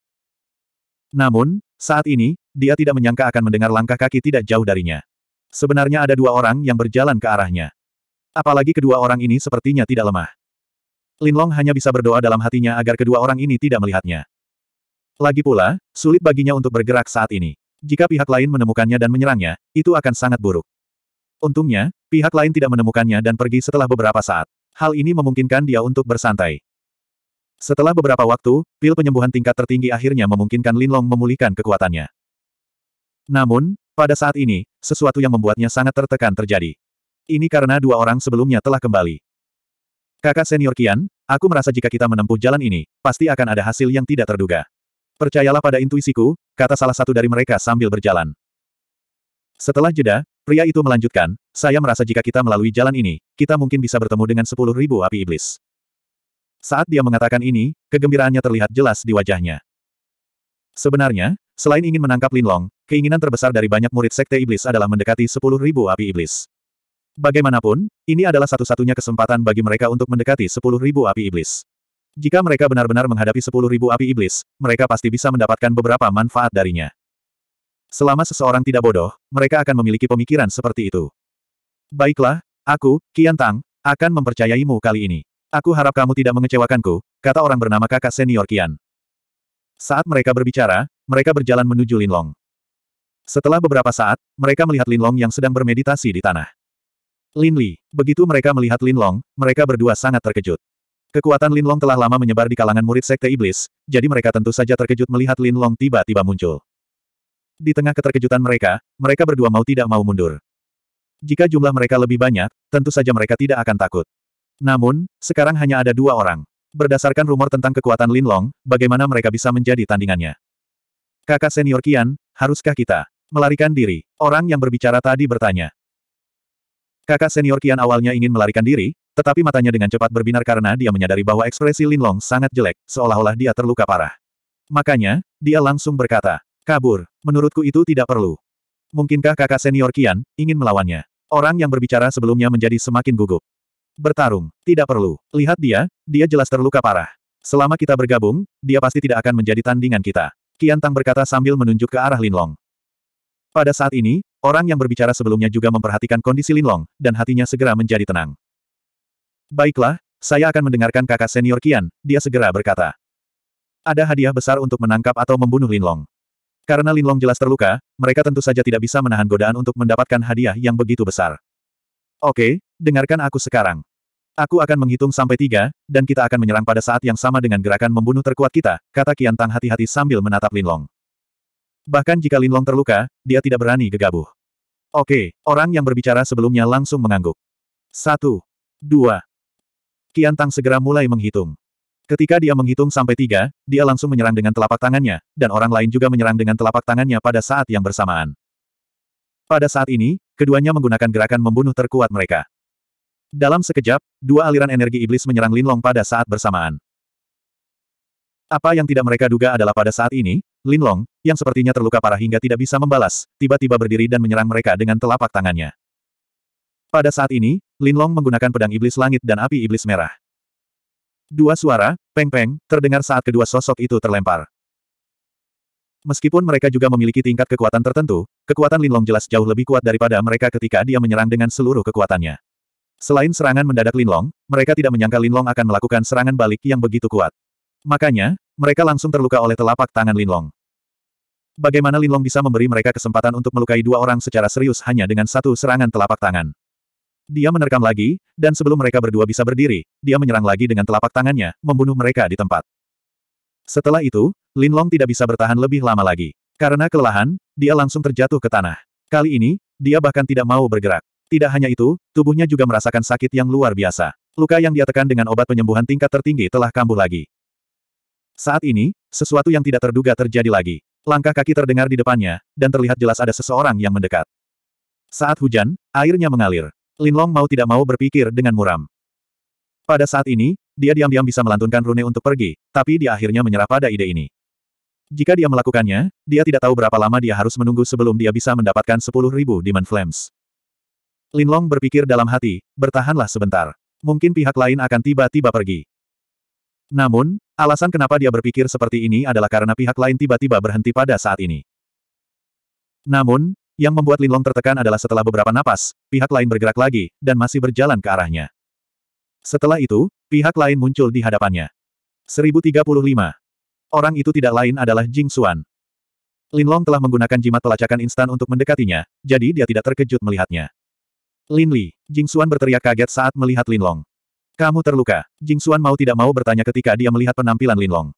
Namun, saat ini, dia tidak menyangka akan mendengar langkah kaki tidak jauh darinya. Sebenarnya ada dua orang yang berjalan ke arahnya. Apalagi kedua orang ini sepertinya tidak lemah. Linlong hanya bisa berdoa dalam hatinya agar kedua orang ini tidak melihatnya. Lagi pula, sulit baginya untuk bergerak saat ini. Jika pihak lain menemukannya dan menyerangnya, itu akan sangat buruk. Untungnya, pihak lain tidak menemukannya dan pergi setelah beberapa saat. Hal ini memungkinkan dia untuk bersantai. Setelah beberapa waktu, pil penyembuhan tingkat tertinggi akhirnya memungkinkan Linlong memulihkan kekuatannya. Namun, pada saat ini, sesuatu yang membuatnya sangat tertekan terjadi. Ini karena dua orang sebelumnya telah kembali. Kakak senior Kian, aku merasa jika kita menempuh jalan ini, pasti akan ada hasil yang tidak terduga. Percayalah pada intuisiku, kata salah satu dari mereka sambil berjalan. Setelah jeda, pria itu melanjutkan, saya merasa jika kita melalui jalan ini, kita mungkin bisa bertemu dengan sepuluh ribu api iblis. Saat dia mengatakan ini, kegembiraannya terlihat jelas di wajahnya. Sebenarnya, selain ingin menangkap Linlong, keinginan terbesar dari banyak murid sekte iblis adalah mendekati sepuluh ribu api iblis. Bagaimanapun, ini adalah satu-satunya kesempatan bagi mereka untuk mendekati sepuluh ribu api iblis. Jika mereka benar-benar menghadapi sepuluh ribu api iblis, mereka pasti bisa mendapatkan beberapa manfaat darinya. Selama seseorang tidak bodoh, mereka akan memiliki pemikiran seperti itu. Baiklah, aku, Kian Tang, akan mempercayaimu kali ini. Aku harap kamu tidak mengecewakanku, kata orang bernama kakak senior Kian. Saat mereka berbicara, mereka berjalan menuju Linlong. Setelah beberapa saat, mereka melihat Linlong yang sedang bermeditasi di tanah. Lin Li, begitu mereka melihat Linlong, mereka berdua sangat terkejut. Kekuatan Linlong telah lama menyebar di kalangan murid Sekte Iblis, jadi mereka tentu saja terkejut melihat Linlong tiba-tiba muncul. Di tengah keterkejutan mereka, mereka berdua mau tidak mau mundur. Jika jumlah mereka lebih banyak, tentu saja mereka tidak akan takut. Namun, sekarang hanya ada dua orang. Berdasarkan rumor tentang kekuatan Linlong, bagaimana mereka bisa menjadi tandingannya? Kakak senior Kian, haruskah kita melarikan diri? Orang yang berbicara tadi bertanya. Kakak senior Kian awalnya ingin melarikan diri, tetapi matanya dengan cepat berbinar karena dia menyadari bahwa ekspresi Lin Long sangat jelek, seolah-olah dia terluka parah. Makanya, dia langsung berkata, kabur, menurutku itu tidak perlu. Mungkinkah kakak senior Kian, ingin melawannya? Orang yang berbicara sebelumnya menjadi semakin gugup. Bertarung, tidak perlu. Lihat dia, dia jelas terluka parah. Selama kita bergabung, dia pasti tidak akan menjadi tandingan kita. Kian Tang berkata sambil menunjuk ke arah Lin Long. Pada saat ini, orang yang berbicara sebelumnya juga memperhatikan kondisi Lin Long dan hatinya segera menjadi tenang. Baiklah, saya akan mendengarkan kakak senior Kian, dia segera berkata. Ada hadiah besar untuk menangkap atau membunuh Linlong. Karena Linlong jelas terluka, mereka tentu saja tidak bisa menahan godaan untuk mendapatkan hadiah yang begitu besar. Oke, dengarkan aku sekarang. Aku akan menghitung sampai tiga, dan kita akan menyerang pada saat yang sama dengan gerakan membunuh terkuat kita, kata Kian Tang hati-hati sambil menatap Linlong. Bahkan jika Linlong terluka, dia tidak berani gegabah. Oke, orang yang berbicara sebelumnya langsung mengangguk. Satu, dua, Kian Tang segera mulai menghitung. Ketika dia menghitung sampai tiga, dia langsung menyerang dengan telapak tangannya, dan orang lain juga menyerang dengan telapak tangannya pada saat yang bersamaan. Pada saat ini, keduanya menggunakan gerakan membunuh terkuat mereka. Dalam sekejap, dua aliran energi iblis menyerang Lin Long pada saat bersamaan. Apa yang tidak mereka duga adalah pada saat ini, Lin Long, yang sepertinya terluka parah hingga tidak bisa membalas, tiba-tiba berdiri dan menyerang mereka dengan telapak tangannya. Pada saat ini, Linlong menggunakan pedang iblis langit dan api iblis merah. Dua suara, peng-peng, terdengar saat kedua sosok itu terlempar. Meskipun mereka juga memiliki tingkat kekuatan tertentu, kekuatan Linlong jelas jauh lebih kuat daripada mereka ketika dia menyerang dengan seluruh kekuatannya. Selain serangan mendadak Linlong, mereka tidak menyangka Linlong akan melakukan serangan balik yang begitu kuat. Makanya, mereka langsung terluka oleh telapak tangan Linlong. Bagaimana Linlong bisa memberi mereka kesempatan untuk melukai dua orang secara serius hanya dengan satu serangan telapak tangan? Dia menerkam lagi, dan sebelum mereka berdua bisa berdiri, dia menyerang lagi dengan telapak tangannya, membunuh mereka di tempat. Setelah itu, Lin Long tidak bisa bertahan lebih lama lagi. Karena kelelahan, dia langsung terjatuh ke tanah. Kali ini, dia bahkan tidak mau bergerak. Tidak hanya itu, tubuhnya juga merasakan sakit yang luar biasa. Luka yang dia tekan dengan obat penyembuhan tingkat tertinggi telah kambuh lagi. Saat ini, sesuatu yang tidak terduga terjadi lagi. Langkah kaki terdengar di depannya, dan terlihat jelas ada seseorang yang mendekat. Saat hujan, airnya mengalir. Linlong mau tidak mau berpikir dengan muram. Pada saat ini, dia diam-diam bisa melantunkan rune untuk pergi, tapi dia akhirnya menyerah pada ide ini. Jika dia melakukannya, dia tidak tahu berapa lama dia harus menunggu sebelum dia bisa mendapatkan 10.000 Demon Flames. Linlong berpikir dalam hati, bertahanlah sebentar. Mungkin pihak lain akan tiba-tiba pergi. Namun, alasan kenapa dia berpikir seperti ini adalah karena pihak lain tiba-tiba berhenti pada saat ini. Namun, yang membuat Linlong tertekan adalah setelah beberapa napas, pihak lain bergerak lagi, dan masih berjalan ke arahnya. Setelah itu, pihak lain muncul di hadapannya. 1035. Orang itu tidak lain adalah Jing Xuan. Linlong telah menggunakan jimat pelacakan instan untuk mendekatinya, jadi dia tidak terkejut melihatnya. Lin Li, Jing Xuan berteriak kaget saat melihat Linlong. Kamu terluka. Jing Xuan mau tidak mau bertanya ketika dia melihat penampilan Linlong.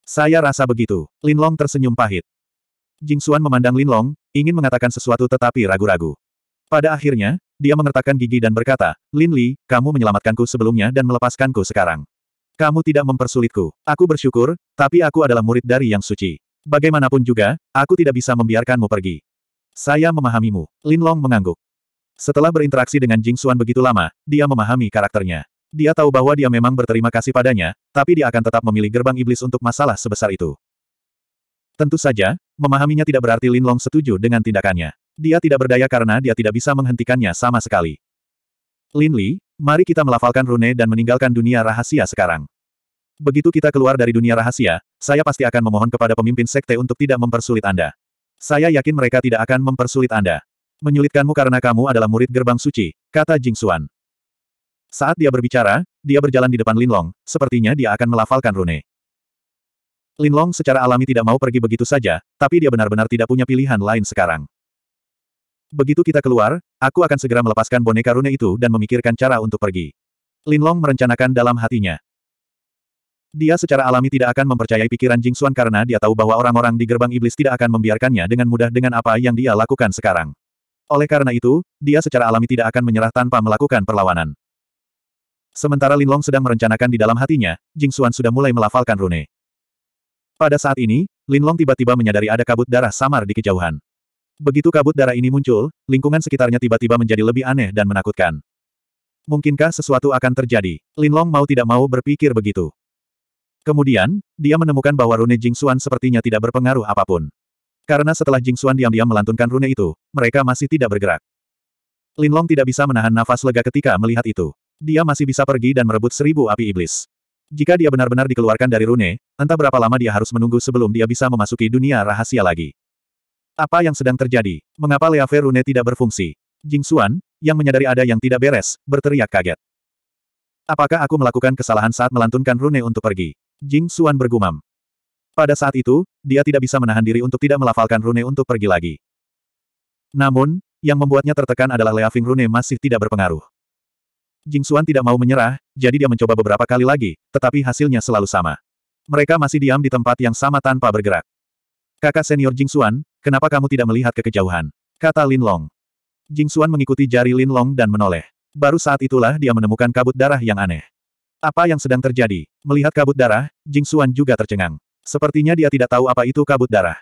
Saya rasa begitu. Linlong tersenyum pahit. Jing Xuan memandang Lin Long, ingin mengatakan sesuatu tetapi ragu-ragu. Pada akhirnya, dia mengertakkan gigi dan berkata, Lin Li, kamu menyelamatkanku sebelumnya dan melepaskanku sekarang. Kamu tidak mempersulitku. Aku bersyukur, tapi aku adalah murid dari yang suci. Bagaimanapun juga, aku tidak bisa membiarkanmu pergi. Saya memahamimu. Lin Long mengangguk. Setelah berinteraksi dengan Jing Xuan begitu lama, dia memahami karakternya. Dia tahu bahwa dia memang berterima kasih padanya, tapi dia akan tetap memilih gerbang iblis untuk masalah sebesar itu. Tentu saja, memahaminya tidak berarti Lin Long setuju dengan tindakannya. Dia tidak berdaya karena dia tidak bisa menghentikannya sama sekali. Lin Li, mari kita melafalkan rune dan meninggalkan dunia rahasia sekarang. Begitu kita keluar dari dunia rahasia, saya pasti akan memohon kepada pemimpin sekte untuk tidak mempersulit Anda. Saya yakin mereka tidak akan mempersulit Anda. Menyulitkanmu karena kamu adalah murid gerbang suci, kata Jing Xuan. Saat dia berbicara, dia berjalan di depan Lin Long. sepertinya dia akan melafalkan rune. Linlong secara alami tidak mau pergi begitu saja, tapi dia benar-benar tidak punya pilihan lain sekarang. Begitu kita keluar, aku akan segera melepaskan boneka rune itu dan memikirkan cara untuk pergi. Linlong merencanakan dalam hatinya. Dia secara alami tidak akan mempercayai pikiran Jing Xuan karena dia tahu bahwa orang-orang di gerbang iblis tidak akan membiarkannya dengan mudah dengan apa yang dia lakukan sekarang. Oleh karena itu, dia secara alami tidak akan menyerah tanpa melakukan perlawanan. Sementara Linlong sedang merencanakan di dalam hatinya, Jing Xuan sudah mulai melafalkan rune. Pada saat ini, Linlong tiba-tiba menyadari ada kabut darah samar di kejauhan. Begitu kabut darah ini muncul, lingkungan sekitarnya tiba-tiba menjadi lebih aneh dan menakutkan. Mungkinkah sesuatu akan terjadi? Linlong mau tidak mau berpikir begitu. Kemudian, dia menemukan bahwa rune Jing Jingxuan sepertinya tidak berpengaruh apapun. Karena setelah Jing Jingxuan diam-diam melantunkan rune itu, mereka masih tidak bergerak. Linlong tidak bisa menahan nafas lega ketika melihat itu. Dia masih bisa pergi dan merebut seribu api iblis. Jika dia benar-benar dikeluarkan dari rune, entah berapa lama dia harus menunggu sebelum dia bisa memasuki dunia rahasia lagi. Apa yang sedang terjadi? Mengapa Leave rune tidak berfungsi? Jing Xuan, yang menyadari ada yang tidak beres, berteriak kaget. Apakah aku melakukan kesalahan saat melantunkan rune untuk pergi? Jing Xuan bergumam. Pada saat itu, dia tidak bisa menahan diri untuk tidak melafalkan rune untuk pergi lagi. Namun, yang membuatnya tertekan adalah Leaving Rune masih tidak berpengaruh. Jing Xuan tidak mau menyerah, jadi dia mencoba beberapa kali lagi, tetapi hasilnya selalu sama. Mereka masih diam di tempat yang sama tanpa bergerak. Kakak senior Jing Xuan, kenapa kamu tidak melihat ke kejauhan? Kata Lin Long. Jing Xuan mengikuti jari Lin Long dan menoleh. Baru saat itulah dia menemukan kabut darah yang aneh. Apa yang sedang terjadi? Melihat kabut darah, Jing Xuan juga tercengang. Sepertinya dia tidak tahu apa itu kabut darah.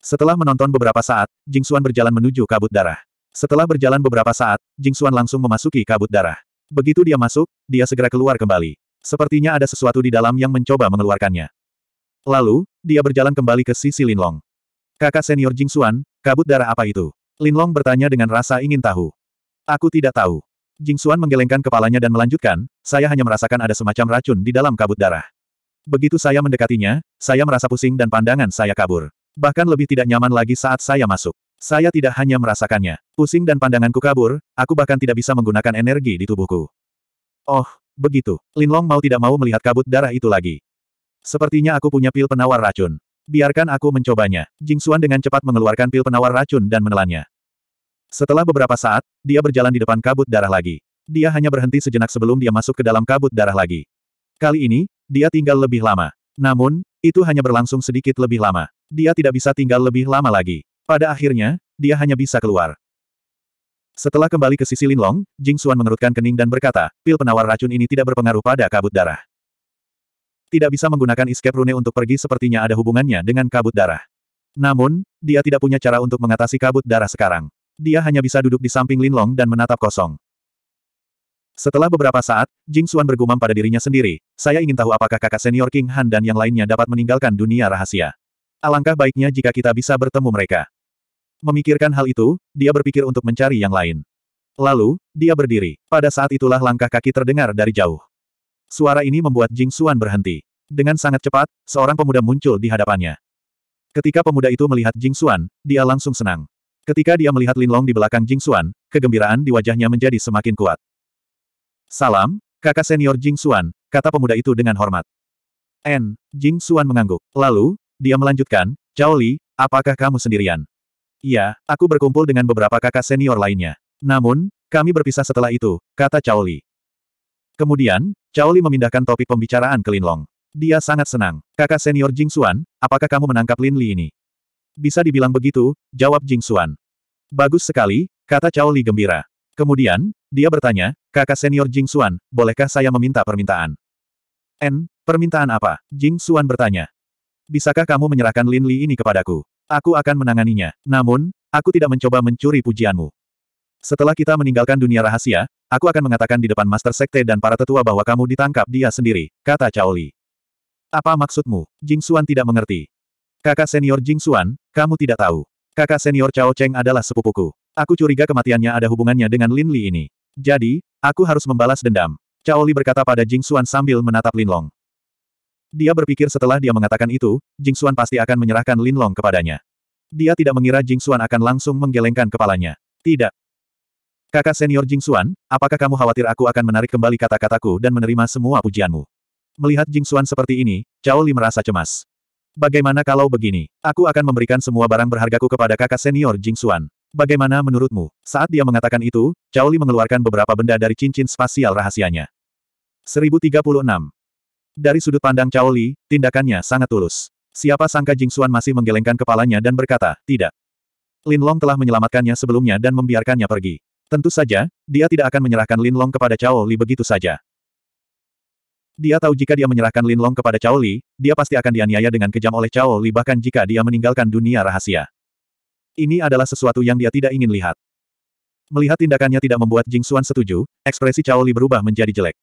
Setelah menonton beberapa saat, Jing Xuan berjalan menuju kabut darah. Setelah berjalan beberapa saat, Jing Xuan langsung memasuki kabut darah. Begitu dia masuk, dia segera keluar kembali. Sepertinya ada sesuatu di dalam yang mencoba mengeluarkannya. Lalu, dia berjalan kembali ke sisi Linlong. Kakak senior Jing Xuan, kabut darah apa itu? Linlong bertanya dengan rasa ingin tahu. Aku tidak tahu. Jing Xuan menggelengkan kepalanya dan melanjutkan, saya hanya merasakan ada semacam racun di dalam kabut darah. Begitu saya mendekatinya, saya merasa pusing dan pandangan saya kabur. Bahkan lebih tidak nyaman lagi saat saya masuk. Saya tidak hanya merasakannya. Pusing dan pandanganku kabur, aku bahkan tidak bisa menggunakan energi di tubuhku. Oh, begitu. Linlong mau tidak mau melihat kabut darah itu lagi. Sepertinya aku punya pil penawar racun. Biarkan aku mencobanya. Jing Xuan dengan cepat mengeluarkan pil penawar racun dan menelannya. Setelah beberapa saat, dia berjalan di depan kabut darah lagi. Dia hanya berhenti sejenak sebelum dia masuk ke dalam kabut darah lagi. Kali ini, dia tinggal lebih lama. Namun, itu hanya berlangsung sedikit lebih lama. Dia tidak bisa tinggal lebih lama lagi. Pada akhirnya, dia hanya bisa keluar. Setelah kembali ke sisi Linlong, Jing Xuan mengerutkan kening dan berkata, pil penawar racun ini tidak berpengaruh pada kabut darah. Tidak bisa menggunakan escape rune untuk pergi sepertinya ada hubungannya dengan kabut darah. Namun, dia tidak punya cara untuk mengatasi kabut darah sekarang. Dia hanya bisa duduk di samping Linlong dan menatap kosong. Setelah beberapa saat, Jing Xuan bergumam pada dirinya sendiri, saya ingin tahu apakah kakak senior King Han dan yang lainnya dapat meninggalkan dunia rahasia. Alangkah baiknya jika kita bisa bertemu mereka. Memikirkan hal itu, dia berpikir untuk mencari yang lain. Lalu, dia berdiri. Pada saat itulah langkah kaki terdengar dari jauh. Suara ini membuat Jing Xuan berhenti. Dengan sangat cepat, seorang pemuda muncul di hadapannya. Ketika pemuda itu melihat Jing Xuan, dia langsung senang. Ketika dia melihat Lin Long di belakang Jing Xuan, kegembiraan di wajahnya menjadi semakin kuat. Salam, kakak senior Jing Xuan, kata pemuda itu dengan hormat. N. Jing Xuan mengangguk. Lalu, dia melanjutkan, Cao Li, apakah kamu sendirian? Iya, aku berkumpul dengan beberapa kakak senior lainnya. Namun, kami berpisah setelah itu, kata Li. Kemudian, Li memindahkan topik pembicaraan ke Lin Long. Dia sangat senang. Kakak senior Jing Xuan, apakah kamu menangkap Lin Li ini? Bisa dibilang begitu, jawab Jing Xuan. Bagus sekali, kata Li gembira. Kemudian, dia bertanya, kakak senior Jing Xuan, bolehkah saya meminta permintaan? N, permintaan apa? Jing Xuan bertanya. Bisakah kamu menyerahkan Lin Li ini kepadaku? Aku akan menanganinya. Namun, aku tidak mencoba mencuri pujianmu. Setelah kita meninggalkan dunia rahasia, aku akan mengatakan di depan Master Sekte dan para tetua bahwa kamu ditangkap dia sendiri, kata Chaoli. Apa maksudmu? Jing Xuan tidak mengerti. Kakak senior Jing Xuan, kamu tidak tahu. Kakak senior Chao Cheng adalah sepupuku. Aku curiga kematiannya ada hubungannya dengan Lin Li ini. Jadi, aku harus membalas dendam. Chaoli berkata pada Jing Xuan sambil menatap Lin Long. Dia berpikir setelah dia mengatakan itu, Jing Xuan pasti akan menyerahkan Lin Long kepadanya. Dia tidak mengira Jing Xuan akan langsung menggelengkan kepalanya. Tidak. Kakak senior Jing Xuan, apakah kamu khawatir aku akan menarik kembali kata-kataku dan menerima semua pujianmu? Melihat Jing Xuan seperti ini, Cao Li merasa cemas. Bagaimana kalau begini? Aku akan memberikan semua barang berhargaku kepada kakak senior Jing Xuan. Bagaimana menurutmu? Saat dia mengatakan itu, Cao Li mengeluarkan beberapa benda dari cincin spasial rahasianya. 1036. Dari sudut pandang Cao Li, tindakannya sangat tulus. Siapa sangka Jing Xuan masih menggelengkan kepalanya dan berkata, tidak. Lin Long telah menyelamatkannya sebelumnya dan membiarkannya pergi. Tentu saja, dia tidak akan menyerahkan Lin Long kepada Cao Li begitu saja. Dia tahu jika dia menyerahkan Lin Long kepada Cao Li, dia pasti akan dianiaya dengan kejam oleh Cao Li bahkan jika dia meninggalkan dunia rahasia. Ini adalah sesuatu yang dia tidak ingin lihat. Melihat tindakannya tidak membuat Jing Xuan setuju, ekspresi Cao Li berubah menjadi jelek.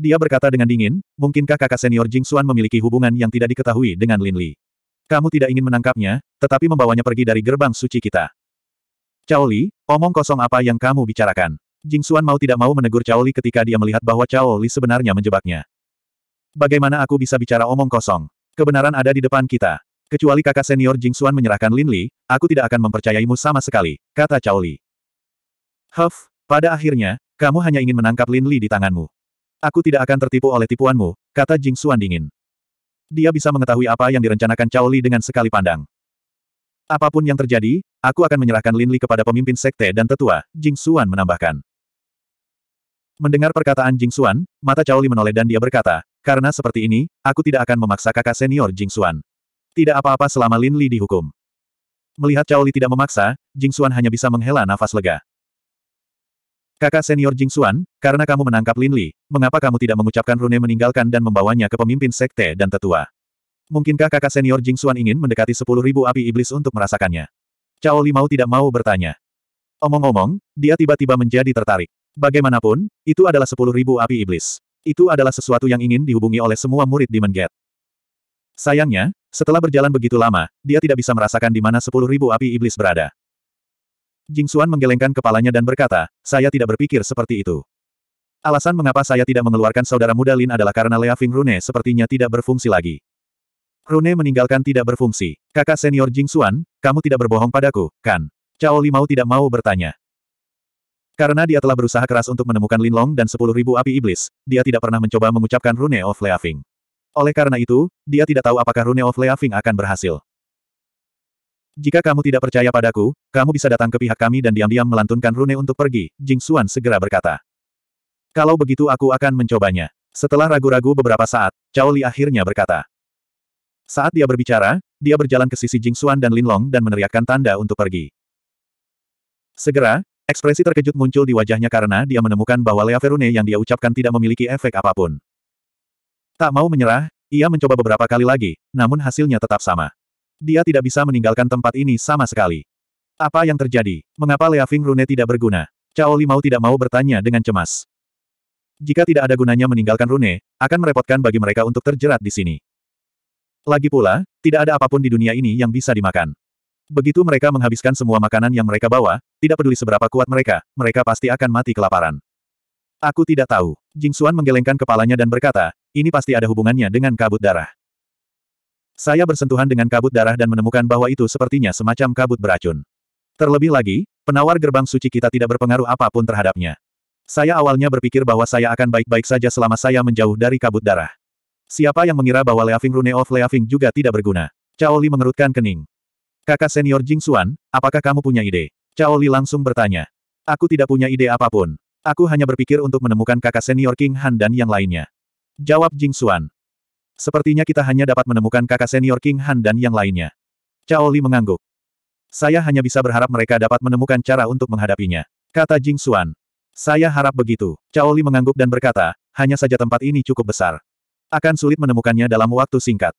Dia berkata dengan dingin, mungkinkah kakak senior Jing Xuan memiliki hubungan yang tidak diketahui dengan Lin Li? Kamu tidak ingin menangkapnya, tetapi membawanya pergi dari gerbang suci kita. Cao Li, omong kosong apa yang kamu bicarakan? Jing Xuan mau tidak mau menegur Cao Li ketika dia melihat bahwa Cao Li sebenarnya menjebaknya. Bagaimana aku bisa bicara omong kosong? Kebenaran ada di depan kita. Kecuali kakak senior Jing Xuan menyerahkan Lin Li, aku tidak akan mempercayaimu sama sekali, kata Cao Li. Huff, pada akhirnya, kamu hanya ingin menangkap Lin Li di tanganmu. Aku tidak akan tertipu oleh tipuanmu, kata Jing Xuan dingin. Dia bisa mengetahui apa yang direncanakan Cao Li dengan sekali pandang. Apapun yang terjadi, aku akan menyerahkan Lin Li kepada pemimpin sekte dan tetua, Jing Xuan menambahkan. Mendengar perkataan Jing Xuan, mata Cao Li menoleh dan dia berkata, karena seperti ini, aku tidak akan memaksa kakak senior Jing Xuan. Tidak apa-apa selama Lin Li dihukum. Melihat Cao Li tidak memaksa, Jing Xuan hanya bisa menghela nafas lega. Kakak senior Jing Xuan, karena kamu menangkap Lin Li, mengapa kamu tidak mengucapkan rune meninggalkan dan membawanya ke pemimpin sekte dan tetua? Mungkinkah kakak senior Jing Xuan ingin mendekati sepuluh ribu api iblis untuk merasakannya? Cao Li mau tidak mau bertanya. Omong-omong, dia tiba-tiba menjadi tertarik. Bagaimanapun, itu adalah sepuluh ribu api iblis. Itu adalah sesuatu yang ingin dihubungi oleh semua murid di Menget. Sayangnya, setelah berjalan begitu lama, dia tidak bisa merasakan di mana sepuluh ribu api iblis berada. Jing Xuan menggelengkan kepalanya dan berkata, saya tidak berpikir seperti itu. Alasan mengapa saya tidak mengeluarkan saudara muda Lin adalah karena Lea Fing Rune sepertinya tidak berfungsi lagi. Rune meninggalkan tidak berfungsi. Kakak senior Jing Xuan, kamu tidak berbohong padaku, kan? Cao Li mau tidak mau bertanya. Karena dia telah berusaha keras untuk menemukan Lin Long dan sepuluh ribu api iblis, dia tidak pernah mencoba mengucapkan Rune of Lea Fing. Oleh karena itu, dia tidak tahu apakah Rune of Lea Fing akan berhasil. Jika kamu tidak percaya padaku, kamu bisa datang ke pihak kami dan diam-diam melantunkan rune untuk pergi, Jing Xuan segera berkata. Kalau begitu aku akan mencobanya. Setelah ragu-ragu beberapa saat, Cao Li akhirnya berkata. Saat dia berbicara, dia berjalan ke sisi Jing Xuan dan Linlong dan meneriakkan tanda untuk pergi. Segera, ekspresi terkejut muncul di wajahnya karena dia menemukan bahwa Lea Verune yang dia ucapkan tidak memiliki efek apapun. Tak mau menyerah, ia mencoba beberapa kali lagi, namun hasilnya tetap sama. Dia tidak bisa meninggalkan tempat ini sama sekali. Apa yang terjadi? Mengapa Leaving Rune tidak berguna? Cao Li mau tidak mau bertanya dengan cemas. Jika tidak ada gunanya meninggalkan Rune, akan merepotkan bagi mereka untuk terjerat di sini. Lagi pula, tidak ada apapun di dunia ini yang bisa dimakan. Begitu mereka menghabiskan semua makanan yang mereka bawa, tidak peduli seberapa kuat mereka, mereka pasti akan mati kelaparan. Aku tidak tahu. Jing Xuan menggelengkan kepalanya dan berkata, ini pasti ada hubungannya dengan kabut darah. Saya bersentuhan dengan kabut darah dan menemukan bahwa itu sepertinya semacam kabut beracun. Terlebih lagi, penawar gerbang suci kita tidak berpengaruh apapun terhadapnya. Saya awalnya berpikir bahwa saya akan baik-baik saja selama saya menjauh dari kabut darah. Siapa yang mengira bahwa Leaving Rune of Leaving juga tidak berguna? Cao Li mengerutkan kening. Kakak senior Jing Xuan, apakah kamu punya ide? Cao Li langsung bertanya. Aku tidak punya ide apapun. Aku hanya berpikir untuk menemukan kakak senior King Han dan yang lainnya. Jawab Jing Xuan. Sepertinya kita hanya dapat menemukan kakak senior King Han dan yang lainnya. Cao Li mengangguk. Saya hanya bisa berharap mereka dapat menemukan cara untuk menghadapinya. Kata Jing Xuan. Saya harap begitu. Cao Li mengangguk dan berkata, hanya saja tempat ini cukup besar. Akan sulit menemukannya dalam waktu singkat.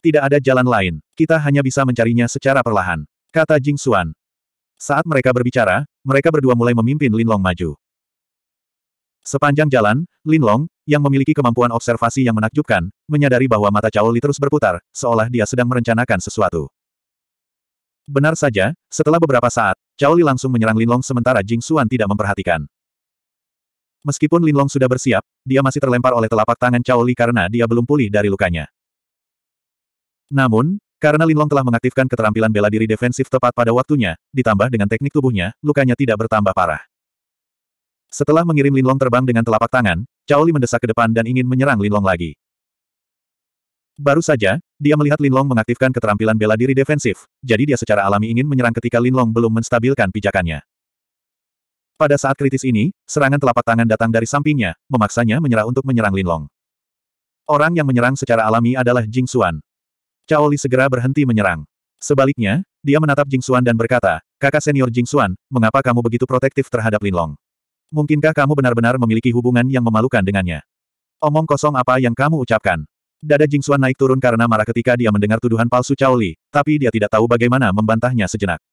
Tidak ada jalan lain. Kita hanya bisa mencarinya secara perlahan. Kata Jing Xuan. Saat mereka berbicara, mereka berdua mulai memimpin Lin Long maju. Sepanjang jalan, Lin Long, yang memiliki kemampuan observasi yang menakjubkan, menyadari bahwa mata Cao Li terus berputar, seolah dia sedang merencanakan sesuatu. Benar saja, setelah beberapa saat, Cao Li langsung menyerang Lin Long sementara Jing Xuan tidak memperhatikan. Meskipun Lin Long sudah bersiap, dia masih terlempar oleh telapak tangan Cao Li karena dia belum pulih dari lukanya. Namun, karena Lin Long telah mengaktifkan keterampilan bela diri defensif tepat pada waktunya, ditambah dengan teknik tubuhnya, lukanya tidak bertambah parah. Setelah mengirim Linlong terbang dengan telapak tangan, Cao Li mendesak ke depan dan ingin menyerang Linlong lagi. Baru saja, dia melihat Linlong mengaktifkan keterampilan bela diri defensif, jadi dia secara alami ingin menyerang ketika Linlong belum menstabilkan pijakannya. Pada saat kritis ini, serangan telapak tangan datang dari sampingnya, memaksanya menyerah untuk menyerang Linlong. Orang yang menyerang secara alami adalah Jing Xuan. Cao Li segera berhenti menyerang. Sebaliknya, dia menatap Jing Xuan dan berkata, kakak senior Jing Xuan, mengapa kamu begitu protektif terhadap Linlong? Mungkinkah kamu benar-benar memiliki hubungan yang memalukan dengannya? Omong kosong apa yang kamu ucapkan? Dada Jingxuan naik turun karena marah ketika dia mendengar tuduhan palsu Cao Li, tapi dia tidak tahu bagaimana membantahnya sejenak.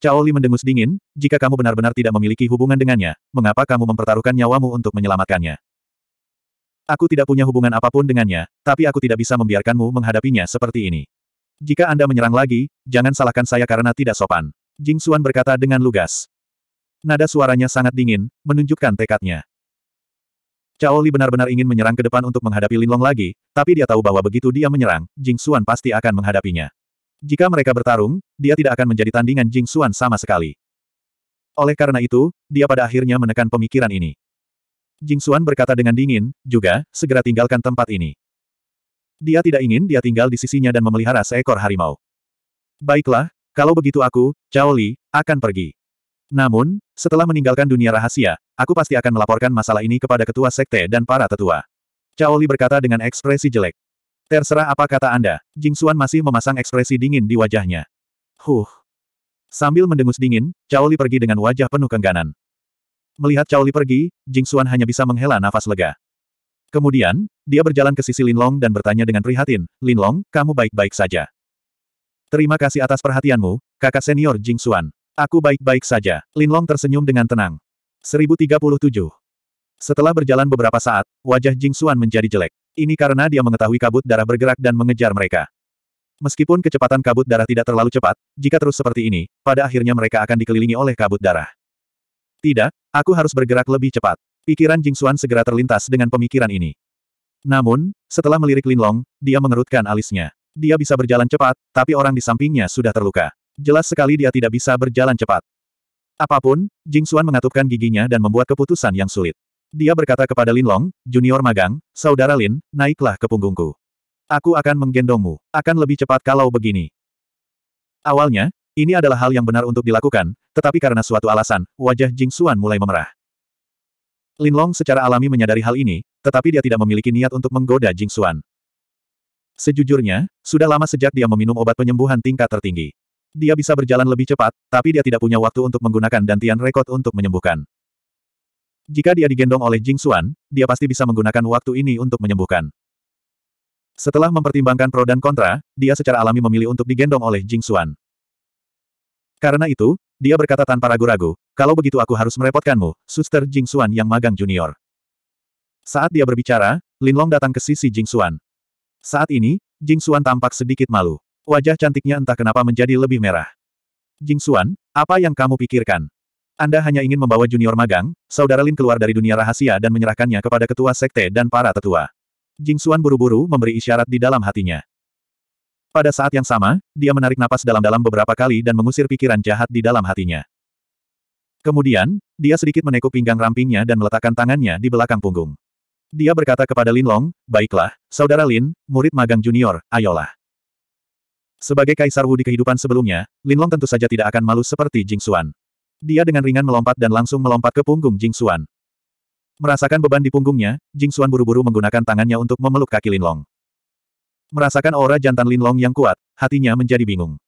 Cao Li mendengus dingin, jika kamu benar-benar tidak memiliki hubungan dengannya, mengapa kamu mempertaruhkan nyawamu untuk menyelamatkannya? Aku tidak punya hubungan apapun dengannya, tapi aku tidak bisa membiarkanmu menghadapinya seperti ini. Jika Anda menyerang lagi, jangan salahkan saya karena tidak sopan. Jingxuan berkata dengan lugas. Nada suaranya sangat dingin, menunjukkan tekadnya. Cao Li benar-benar ingin menyerang ke depan untuk menghadapi Linlong lagi, tapi dia tahu bahwa begitu dia menyerang, Jing Xuan pasti akan menghadapinya. Jika mereka bertarung, dia tidak akan menjadi tandingan Jing Xuan sama sekali. Oleh karena itu, dia pada akhirnya menekan pemikiran ini. Jing Xuan berkata dengan dingin, juga, segera tinggalkan tempat ini. Dia tidak ingin dia tinggal di sisinya dan memelihara seekor harimau. Baiklah, kalau begitu aku, Cao Li, akan pergi. Namun, setelah meninggalkan dunia rahasia, aku pasti akan melaporkan masalah ini kepada ketua sekte dan para tetua. Cao Li berkata dengan ekspresi jelek. Terserah apa kata Anda, Jing Xuan masih memasang ekspresi dingin di wajahnya. Huh. Sambil mendengus dingin, Cao Li pergi dengan wajah penuh kengganan. Melihat Cao Li pergi, Jing Xuan hanya bisa menghela nafas lega. Kemudian, dia berjalan ke sisi Lin Long dan bertanya dengan prihatin, Lin Long, kamu baik-baik saja. Terima kasih atas perhatianmu, kakak senior Jing Xuan. Aku baik-baik saja. Linlong tersenyum dengan tenang. 1037. Setelah berjalan beberapa saat, wajah Jing Xuan menjadi jelek. Ini karena dia mengetahui kabut darah bergerak dan mengejar mereka. Meskipun kecepatan kabut darah tidak terlalu cepat, jika terus seperti ini, pada akhirnya mereka akan dikelilingi oleh kabut darah. Tidak, aku harus bergerak lebih cepat. Pikiran Jing Xuan segera terlintas dengan pemikiran ini. Namun, setelah melirik Linlong, dia mengerutkan alisnya. Dia bisa berjalan cepat, tapi orang di sampingnya sudah terluka. Jelas sekali dia tidak bisa berjalan cepat. Apapun, Jing Xuan mengatupkan giginya dan membuat keputusan yang sulit. Dia berkata kepada Lin Long, junior magang, saudara Lin, naiklah ke punggungku. Aku akan menggendongmu, akan lebih cepat kalau begini. Awalnya, ini adalah hal yang benar untuk dilakukan, tetapi karena suatu alasan, wajah Jing Xuan mulai memerah. Lin Long secara alami menyadari hal ini, tetapi dia tidak memiliki niat untuk menggoda Jing Xuan. Sejujurnya, sudah lama sejak dia meminum obat penyembuhan tingkat tertinggi. Dia bisa berjalan lebih cepat, tapi dia tidak punya waktu untuk menggunakan dantian rekod untuk menyembuhkan. Jika dia digendong oleh Jing Xuan, dia pasti bisa menggunakan waktu ini untuk menyembuhkan. Setelah mempertimbangkan pro dan kontra, dia secara alami memilih untuk digendong oleh Jing Xuan. Karena itu, dia berkata tanpa ragu-ragu, kalau begitu aku harus merepotkanmu, suster Jing Xuan yang magang junior. Saat dia berbicara, Lin Long datang ke sisi Jing Xuan. Saat ini, Jing Xuan tampak sedikit malu. Wajah cantiknya entah kenapa menjadi lebih merah. Jing Xuan, apa yang kamu pikirkan? Anda hanya ingin membawa junior magang, saudara Lin keluar dari dunia rahasia dan menyerahkannya kepada ketua sekte dan para tetua. Jing Xuan buru-buru memberi isyarat di dalam hatinya. Pada saat yang sama, dia menarik napas dalam-dalam beberapa kali dan mengusir pikiran jahat di dalam hatinya. Kemudian, dia sedikit menekuk pinggang rampingnya dan meletakkan tangannya di belakang punggung. Dia berkata kepada Lin Long, Baiklah, saudara Lin, murid magang junior, ayolah. Sebagai Kaisar Wu di kehidupan sebelumnya, Linlong tentu saja tidak akan malu seperti Jing Xuan. Dia dengan ringan melompat dan langsung melompat ke punggung Jing Xuan. Merasakan beban di punggungnya, Jing Xuan buru-buru menggunakan tangannya untuk memeluk kaki Linlong. Merasakan aura jantan Linlong yang kuat, hatinya menjadi bingung.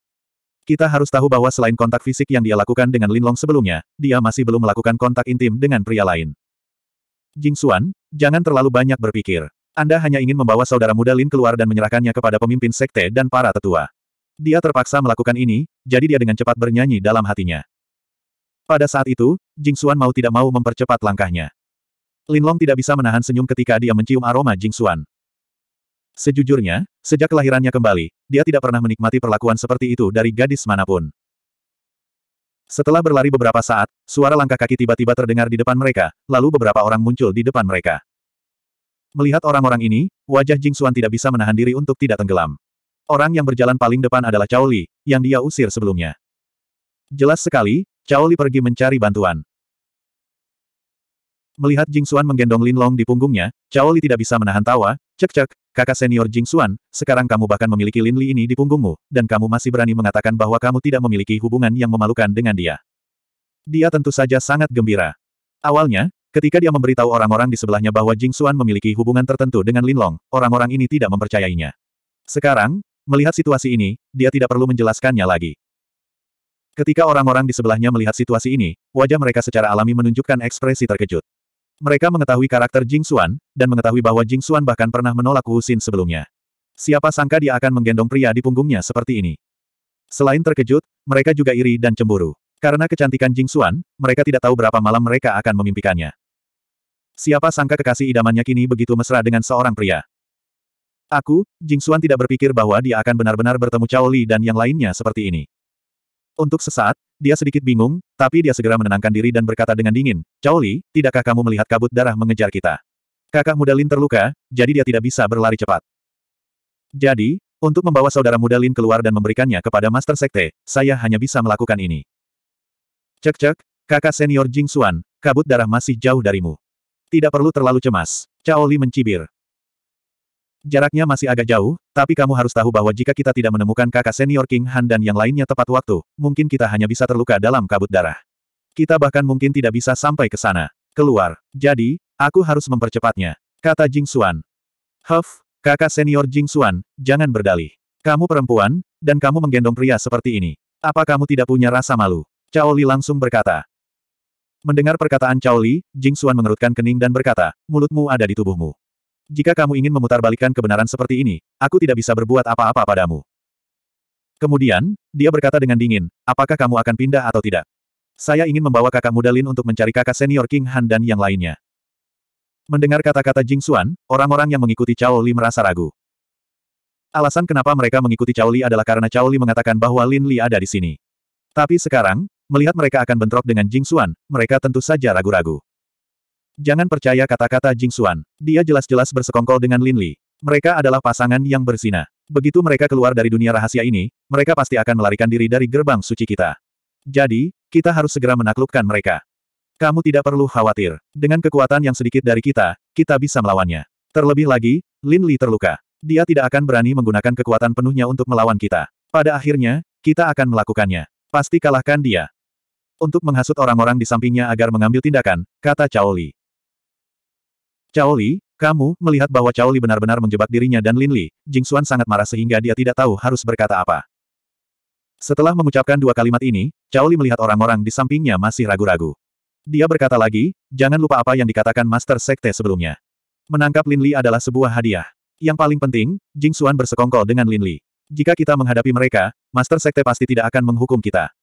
Kita harus tahu bahwa selain kontak fisik yang dia lakukan dengan Linlong sebelumnya, dia masih belum melakukan kontak intim dengan pria lain. Jing Xuan, jangan terlalu banyak berpikir. Anda hanya ingin membawa saudara muda Lin keluar dan menyerahkannya kepada pemimpin sekte dan para tetua. Dia terpaksa melakukan ini, jadi dia dengan cepat bernyanyi dalam hatinya. Pada saat itu, Jing Xuan mau tidak mau mempercepat langkahnya. Linlong tidak bisa menahan senyum ketika dia mencium aroma Jing Xuan. Sejujurnya, sejak kelahirannya kembali, dia tidak pernah menikmati perlakuan seperti itu dari gadis manapun. Setelah berlari beberapa saat, suara langkah kaki tiba-tiba terdengar di depan mereka, lalu beberapa orang muncul di depan mereka. Melihat orang-orang ini, wajah Jing Xuan tidak bisa menahan diri untuk tidak tenggelam. Orang yang berjalan paling depan adalah Cao Li, yang dia usir sebelumnya. Jelas sekali, Cao Li pergi mencari bantuan. Melihat Jing Xuan menggendong Lin Long di punggungnya, Cao Li tidak bisa menahan tawa, cek-cek, kakak senior Jing Xuan, sekarang kamu bahkan memiliki Lin Li ini di punggungmu, dan kamu masih berani mengatakan bahwa kamu tidak memiliki hubungan yang memalukan dengan dia. Dia tentu saja sangat gembira. Awalnya, ketika dia memberitahu orang-orang di sebelahnya bahwa Jing Xuan memiliki hubungan tertentu dengan Lin Long, orang-orang ini tidak mempercayainya. Sekarang, Melihat situasi ini, dia tidak perlu menjelaskannya lagi. Ketika orang-orang di sebelahnya melihat situasi ini, wajah mereka secara alami menunjukkan ekspresi terkejut. Mereka mengetahui karakter Jing Xuan, dan mengetahui bahwa Jing Xuan bahkan pernah menolak Wu Xin sebelumnya. Siapa sangka dia akan menggendong pria di punggungnya seperti ini. Selain terkejut, mereka juga iri dan cemburu. Karena kecantikan Jing Xuan, mereka tidak tahu berapa malam mereka akan memimpikannya. Siapa sangka kekasih idamannya kini begitu mesra dengan seorang pria. Aku, Jing Xuan tidak berpikir bahwa dia akan benar-benar bertemu Cao Li dan yang lainnya seperti ini. Untuk sesaat, dia sedikit bingung, tapi dia segera menenangkan diri dan berkata dengan dingin, Cao Li, tidakkah kamu melihat kabut darah mengejar kita? Kakak muda Lin terluka, jadi dia tidak bisa berlari cepat. Jadi, untuk membawa saudara muda Lin keluar dan memberikannya kepada Master Sekte, saya hanya bisa melakukan ini. Cek-cek, kakak senior Jing Xuan, kabut darah masih jauh darimu. Tidak perlu terlalu cemas, Cao Li mencibir. Jaraknya masih agak jauh, tapi kamu harus tahu bahwa jika kita tidak menemukan kakak senior King Han dan yang lainnya tepat waktu, mungkin kita hanya bisa terluka dalam kabut darah. Kita bahkan mungkin tidak bisa sampai ke sana. Keluar. Jadi, aku harus mempercepatnya. Kata Jing Xuan. Huff, kakak senior Jing Xuan, jangan berdalih. Kamu perempuan, dan kamu menggendong pria seperti ini. Apa kamu tidak punya rasa malu? Cao Li langsung berkata. Mendengar perkataan Cao Li, Jing Xuan mengerutkan kening dan berkata, mulutmu ada di tubuhmu. Jika kamu ingin memutarbalikkan kebenaran seperti ini, aku tidak bisa berbuat apa-apa padamu. Kemudian, dia berkata dengan dingin, apakah kamu akan pindah atau tidak? Saya ingin membawa kakak muda Lin untuk mencari kakak senior King Han dan yang lainnya. Mendengar kata-kata Jing Xuan, orang-orang yang mengikuti Cao Li merasa ragu. Alasan kenapa mereka mengikuti Cao Li adalah karena Cao Li mengatakan bahwa Lin Li ada di sini. Tapi sekarang, melihat mereka akan bentrok dengan Jing Xuan, mereka tentu saja ragu-ragu. Jangan percaya kata-kata Jing Xuan. Dia jelas-jelas bersekongkol dengan Lin Li. Mereka adalah pasangan yang bersinar. Begitu mereka keluar dari dunia rahasia ini, mereka pasti akan melarikan diri dari gerbang suci kita. Jadi, kita harus segera menaklukkan mereka. Kamu tidak perlu khawatir. Dengan kekuatan yang sedikit dari kita, kita bisa melawannya. Terlebih lagi, Lin Li terluka. Dia tidak akan berani menggunakan kekuatan penuhnya untuk melawan kita. Pada akhirnya, kita akan melakukannya. Pasti kalahkan dia. Untuk menghasut orang-orang di sampingnya agar mengambil tindakan, kata Cao Li. Cao Li, kamu melihat bahwa Cao Li benar-benar menjebak dirinya dan Lin Li, Jing Xuan sangat marah sehingga dia tidak tahu harus berkata apa. Setelah mengucapkan dua kalimat ini, Cao Li melihat orang-orang di sampingnya masih ragu-ragu. Dia berkata lagi, jangan lupa apa yang dikatakan Master Sekte sebelumnya. Menangkap Lin Li adalah sebuah hadiah. Yang paling penting, Jing Xuan bersekongkol dengan Lin Li. Jika kita menghadapi mereka, Master Sekte pasti tidak akan menghukum kita.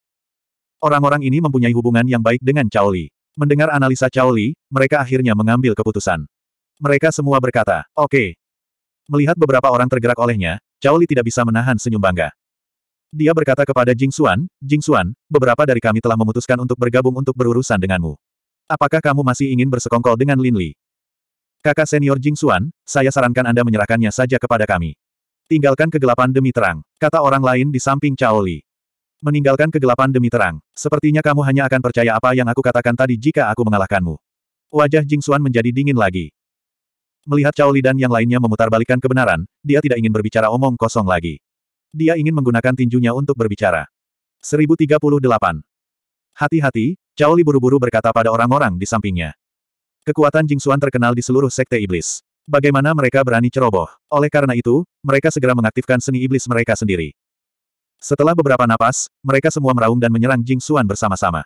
Orang-orang ini mempunyai hubungan yang baik dengan Cao Li. Mendengar analisa Cao Li, mereka akhirnya mengambil keputusan. Mereka semua berkata, oke. Okay. Melihat beberapa orang tergerak olehnya, Cao Li tidak bisa menahan senyum bangga. Dia berkata kepada Jing Xuan, Jing Xuan, beberapa dari kami telah memutuskan untuk bergabung untuk berurusan denganmu. Apakah kamu masih ingin bersekongkol dengan Lin Li? Kakak senior Jing Xuan, saya sarankan Anda menyerahkannya saja kepada kami. Tinggalkan kegelapan demi terang, kata orang lain di samping Cao Li. Meninggalkan kegelapan demi terang, sepertinya kamu hanya akan percaya apa yang aku katakan tadi jika aku mengalahkanmu. Wajah Jing Xuan menjadi dingin lagi. Melihat Cao Li dan yang lainnya memutarbalikkan kebenaran, dia tidak ingin berbicara omong kosong lagi. Dia ingin menggunakan tinjunya untuk berbicara. 1038. Hati-hati, Cao Li buru-buru berkata pada orang-orang di sampingnya. Kekuatan Jing Xuan terkenal di seluruh sekte iblis. Bagaimana mereka berani ceroboh? Oleh karena itu, mereka segera mengaktifkan seni iblis mereka sendiri. Setelah beberapa napas, mereka semua meraung dan menyerang Jing Xuan bersama-sama.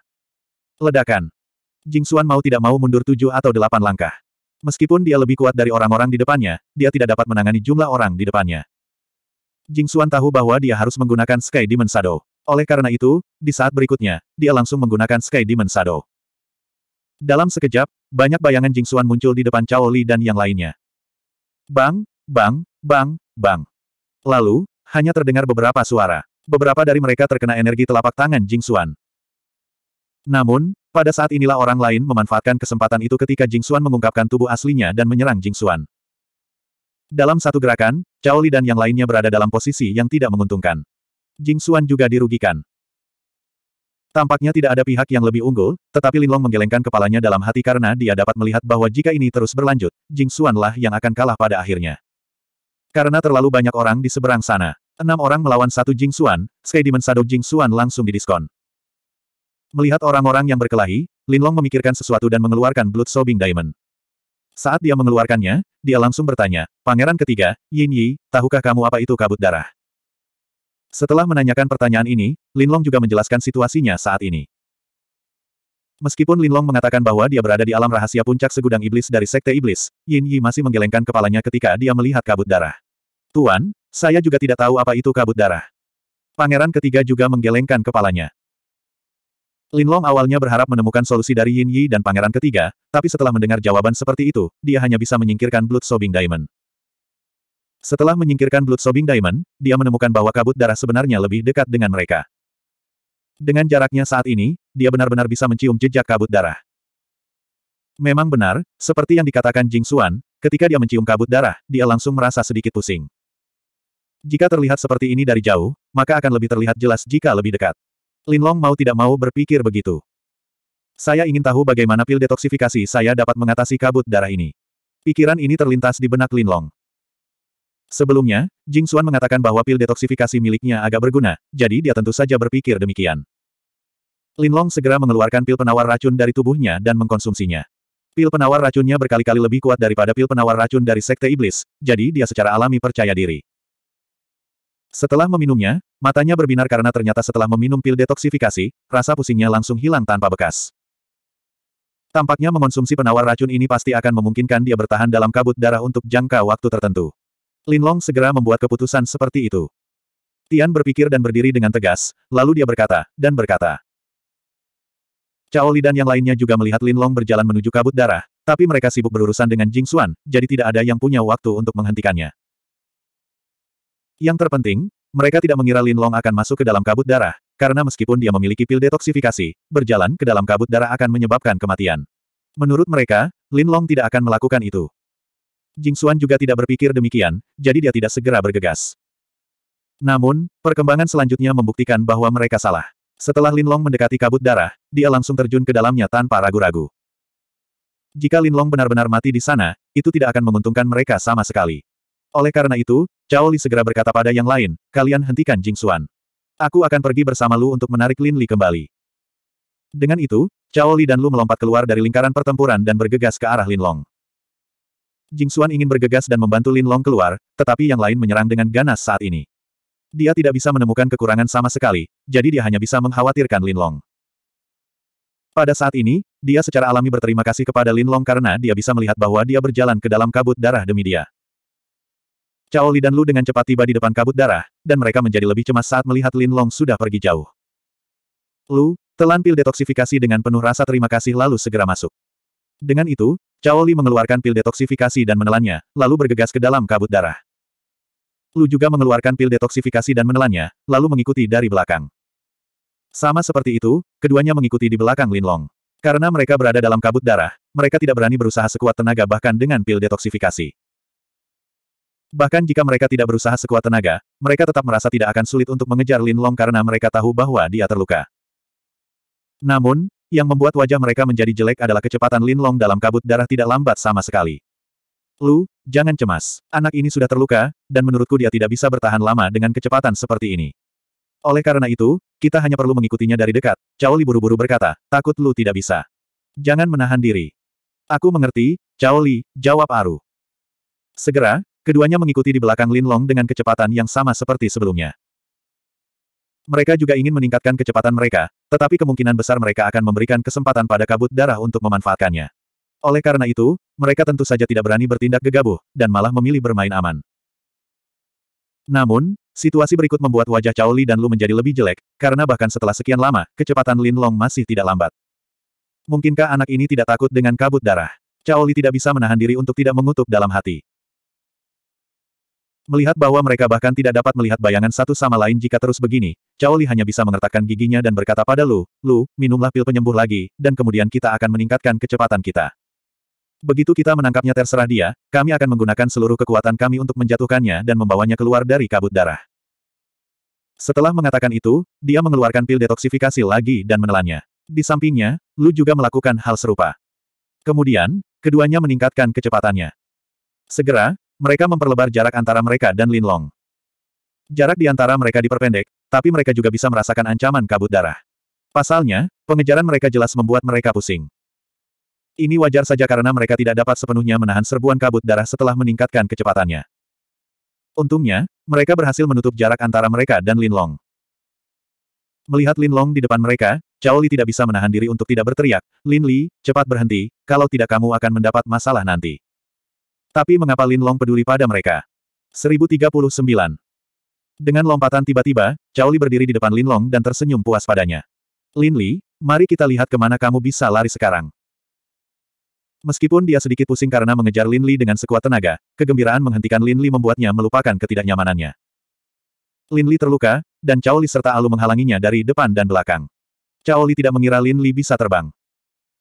Ledakan. Jing Xuan mau tidak mau mundur tujuh atau delapan langkah. Meskipun dia lebih kuat dari orang-orang di depannya, dia tidak dapat menangani jumlah orang di depannya. Jing Xuan tahu bahwa dia harus menggunakan Sky Demon Shadow. Oleh karena itu, di saat berikutnya, dia langsung menggunakan Sky Demon Shadow. Dalam sekejap, banyak bayangan Jing Xuan muncul di depan Cao Li dan yang lainnya. Bang, bang, bang, bang. Lalu, hanya terdengar beberapa suara. Beberapa dari mereka terkena energi telapak tangan Jing Xuan. Namun, pada saat inilah orang lain memanfaatkan kesempatan itu ketika Jing Xuan mengungkapkan tubuh aslinya dan menyerang Jing Xuan. Dalam satu gerakan, Cao Li dan yang lainnya berada dalam posisi yang tidak menguntungkan. Jing Xuan juga dirugikan. Tampaknya tidak ada pihak yang lebih unggul, tetapi Lin Long menggelengkan kepalanya dalam hati karena dia dapat melihat bahwa jika ini terus berlanjut, Jing Xuan lah yang akan kalah pada akhirnya. Karena terlalu banyak orang di seberang sana. Enam orang melawan satu Jing Xuan. Sky Demon Shadow Xuan langsung didiskon. Melihat orang-orang yang berkelahi, Linlong memikirkan sesuatu dan mengeluarkan Blood Sobbing Diamond. Saat dia mengeluarkannya, dia langsung bertanya, Pangeran ketiga, Yin Yi, tahukah kamu apa itu kabut darah? Setelah menanyakan pertanyaan ini, Linlong juga menjelaskan situasinya saat ini. Meskipun Linlong mengatakan bahwa dia berada di alam rahasia puncak segudang iblis dari Sekte Iblis, Yin Yi masih menggelengkan kepalanya ketika dia melihat kabut darah. Tuan, saya juga tidak tahu apa itu kabut darah. Pangeran ketiga juga menggelengkan kepalanya. Linlong awalnya berharap menemukan solusi dari Yin Yi dan pangeran ketiga, tapi setelah mendengar jawaban seperti itu, dia hanya bisa menyingkirkan Blood Sobbing Diamond. Setelah menyingkirkan Blood Sobbing Diamond, dia menemukan bahwa kabut darah sebenarnya lebih dekat dengan mereka. Dengan jaraknya saat ini, dia benar-benar bisa mencium jejak kabut darah. Memang benar, seperti yang dikatakan Jing Xuan, ketika dia mencium kabut darah, dia langsung merasa sedikit pusing. Jika terlihat seperti ini dari jauh, maka akan lebih terlihat jelas jika lebih dekat. Linlong mau tidak mau berpikir begitu. Saya ingin tahu bagaimana pil detoksifikasi saya dapat mengatasi kabut darah ini. Pikiran ini terlintas di benak Linlong. Sebelumnya, Jing Xuan mengatakan bahwa pil detoksifikasi miliknya agak berguna, jadi dia tentu saja berpikir demikian. Linlong segera mengeluarkan pil penawar racun dari tubuhnya dan mengkonsumsinya. Pil penawar racunnya berkali-kali lebih kuat daripada pil penawar racun dari Sekte Iblis, jadi dia secara alami percaya diri. Setelah meminumnya, matanya berbinar karena ternyata setelah meminum pil detoksifikasi, rasa pusingnya langsung hilang tanpa bekas. Tampaknya mengonsumsi penawar racun ini pasti akan memungkinkan dia bertahan dalam kabut darah untuk jangka waktu tertentu. Linlong segera membuat keputusan seperti itu. Tian berpikir dan berdiri dengan tegas, lalu dia berkata, dan berkata. Cao Li dan yang lainnya juga melihat Linlong berjalan menuju kabut darah, tapi mereka sibuk berurusan dengan Jing Xuan, jadi tidak ada yang punya waktu untuk menghentikannya. Yang terpenting, mereka tidak mengira Lin Long akan masuk ke dalam kabut darah, karena meskipun dia memiliki pil detoksifikasi, berjalan ke dalam kabut darah akan menyebabkan kematian. Menurut mereka, Lin Long tidak akan melakukan itu. Jing Xuan juga tidak berpikir demikian, jadi dia tidak segera bergegas. Namun, perkembangan selanjutnya membuktikan bahwa mereka salah. Setelah Lin Long mendekati kabut darah, dia langsung terjun ke dalamnya tanpa ragu-ragu. Jika Lin Long benar-benar mati di sana, itu tidak akan menguntungkan mereka sama sekali. Oleh karena itu, Cao Li segera berkata pada yang lain, kalian hentikan Jing Xuan. Aku akan pergi bersama Lu untuk menarik Lin Li kembali. Dengan itu, Cao Li dan Lu melompat keluar dari lingkaran pertempuran dan bergegas ke arah Lin Long. Jing Xuan ingin bergegas dan membantu Lin Long keluar, tetapi yang lain menyerang dengan ganas saat ini. Dia tidak bisa menemukan kekurangan sama sekali, jadi dia hanya bisa mengkhawatirkan Lin Long. Pada saat ini, dia secara alami berterima kasih kepada Lin Long karena dia bisa melihat bahwa dia berjalan ke dalam kabut darah demi dia. Cao Li dan Lu dengan cepat tiba di depan kabut darah, dan mereka menjadi lebih cemas saat melihat Lin Long sudah pergi jauh. Lu, telan pil detoksifikasi dengan penuh rasa terima kasih lalu segera masuk. Dengan itu, Cao Li mengeluarkan pil detoksifikasi dan menelannya, lalu bergegas ke dalam kabut darah. Lu juga mengeluarkan pil detoksifikasi dan menelannya, lalu mengikuti dari belakang. Sama seperti itu, keduanya mengikuti di belakang Lin Long. Karena mereka berada dalam kabut darah, mereka tidak berani berusaha sekuat tenaga bahkan dengan pil detoksifikasi. Bahkan jika mereka tidak berusaha sekuat tenaga, mereka tetap merasa tidak akan sulit untuk mengejar Lin Long karena mereka tahu bahwa dia terluka. Namun, yang membuat wajah mereka menjadi jelek adalah kecepatan Lin Long dalam kabut darah tidak lambat sama sekali. Lu, jangan cemas. Anak ini sudah terluka, dan menurutku dia tidak bisa bertahan lama dengan kecepatan seperti ini. Oleh karena itu, kita hanya perlu mengikutinya dari dekat, Cao Li buru-buru berkata, takut Lu tidak bisa. Jangan menahan diri. Aku mengerti, Cao Li, jawab Aru. Segera, Keduanya mengikuti di belakang Lin Long dengan kecepatan yang sama seperti sebelumnya. Mereka juga ingin meningkatkan kecepatan mereka, tetapi kemungkinan besar mereka akan memberikan kesempatan pada kabut darah untuk memanfaatkannya. Oleh karena itu, mereka tentu saja tidak berani bertindak gegabah, dan malah memilih bermain aman. Namun, situasi berikut membuat wajah Cao Li dan Lu menjadi lebih jelek, karena bahkan setelah sekian lama, kecepatan Lin Long masih tidak lambat. Mungkinkah anak ini tidak takut dengan kabut darah? Cao Li tidak bisa menahan diri untuk tidak mengutuk dalam hati. Melihat bahwa mereka bahkan tidak dapat melihat bayangan satu sama lain jika terus begini, Cao Li hanya bisa mengertakkan giginya dan berkata pada Lu, Lu, minumlah pil penyembuh lagi, dan kemudian kita akan meningkatkan kecepatan kita. Begitu kita menangkapnya terserah dia, kami akan menggunakan seluruh kekuatan kami untuk menjatuhkannya dan membawanya keluar dari kabut darah. Setelah mengatakan itu, dia mengeluarkan pil detoksifikasi lagi dan menelannya. Di sampingnya, Lu juga melakukan hal serupa. Kemudian, keduanya meningkatkan kecepatannya. Segera, mereka memperlebar jarak antara mereka dan Lin Long. Jarak di antara mereka diperpendek, tapi mereka juga bisa merasakan ancaman kabut darah. Pasalnya, pengejaran mereka jelas membuat mereka pusing. Ini wajar saja karena mereka tidak dapat sepenuhnya menahan serbuan kabut darah setelah meningkatkan kecepatannya. Untungnya, mereka berhasil menutup jarak antara mereka dan Lin Long. Melihat Lin Long di depan mereka, Cao Li tidak bisa menahan diri untuk tidak berteriak, Lin Li, cepat berhenti, kalau tidak kamu akan mendapat masalah nanti. Tapi mengapa Lin Long peduli pada mereka? 1039. Dengan lompatan tiba-tiba, Cao Li berdiri di depan Lin Long dan tersenyum puas padanya. Lin Li, mari kita lihat kemana kamu bisa lari sekarang. Meskipun dia sedikit pusing karena mengejar Lin Li dengan sekuat tenaga, kegembiraan menghentikan Lin Li membuatnya melupakan ketidaknyamanannya. Lin Li terluka, dan Cao Li serta Alu menghalanginya dari depan dan belakang. Cao Li tidak mengira Lin Li bisa terbang.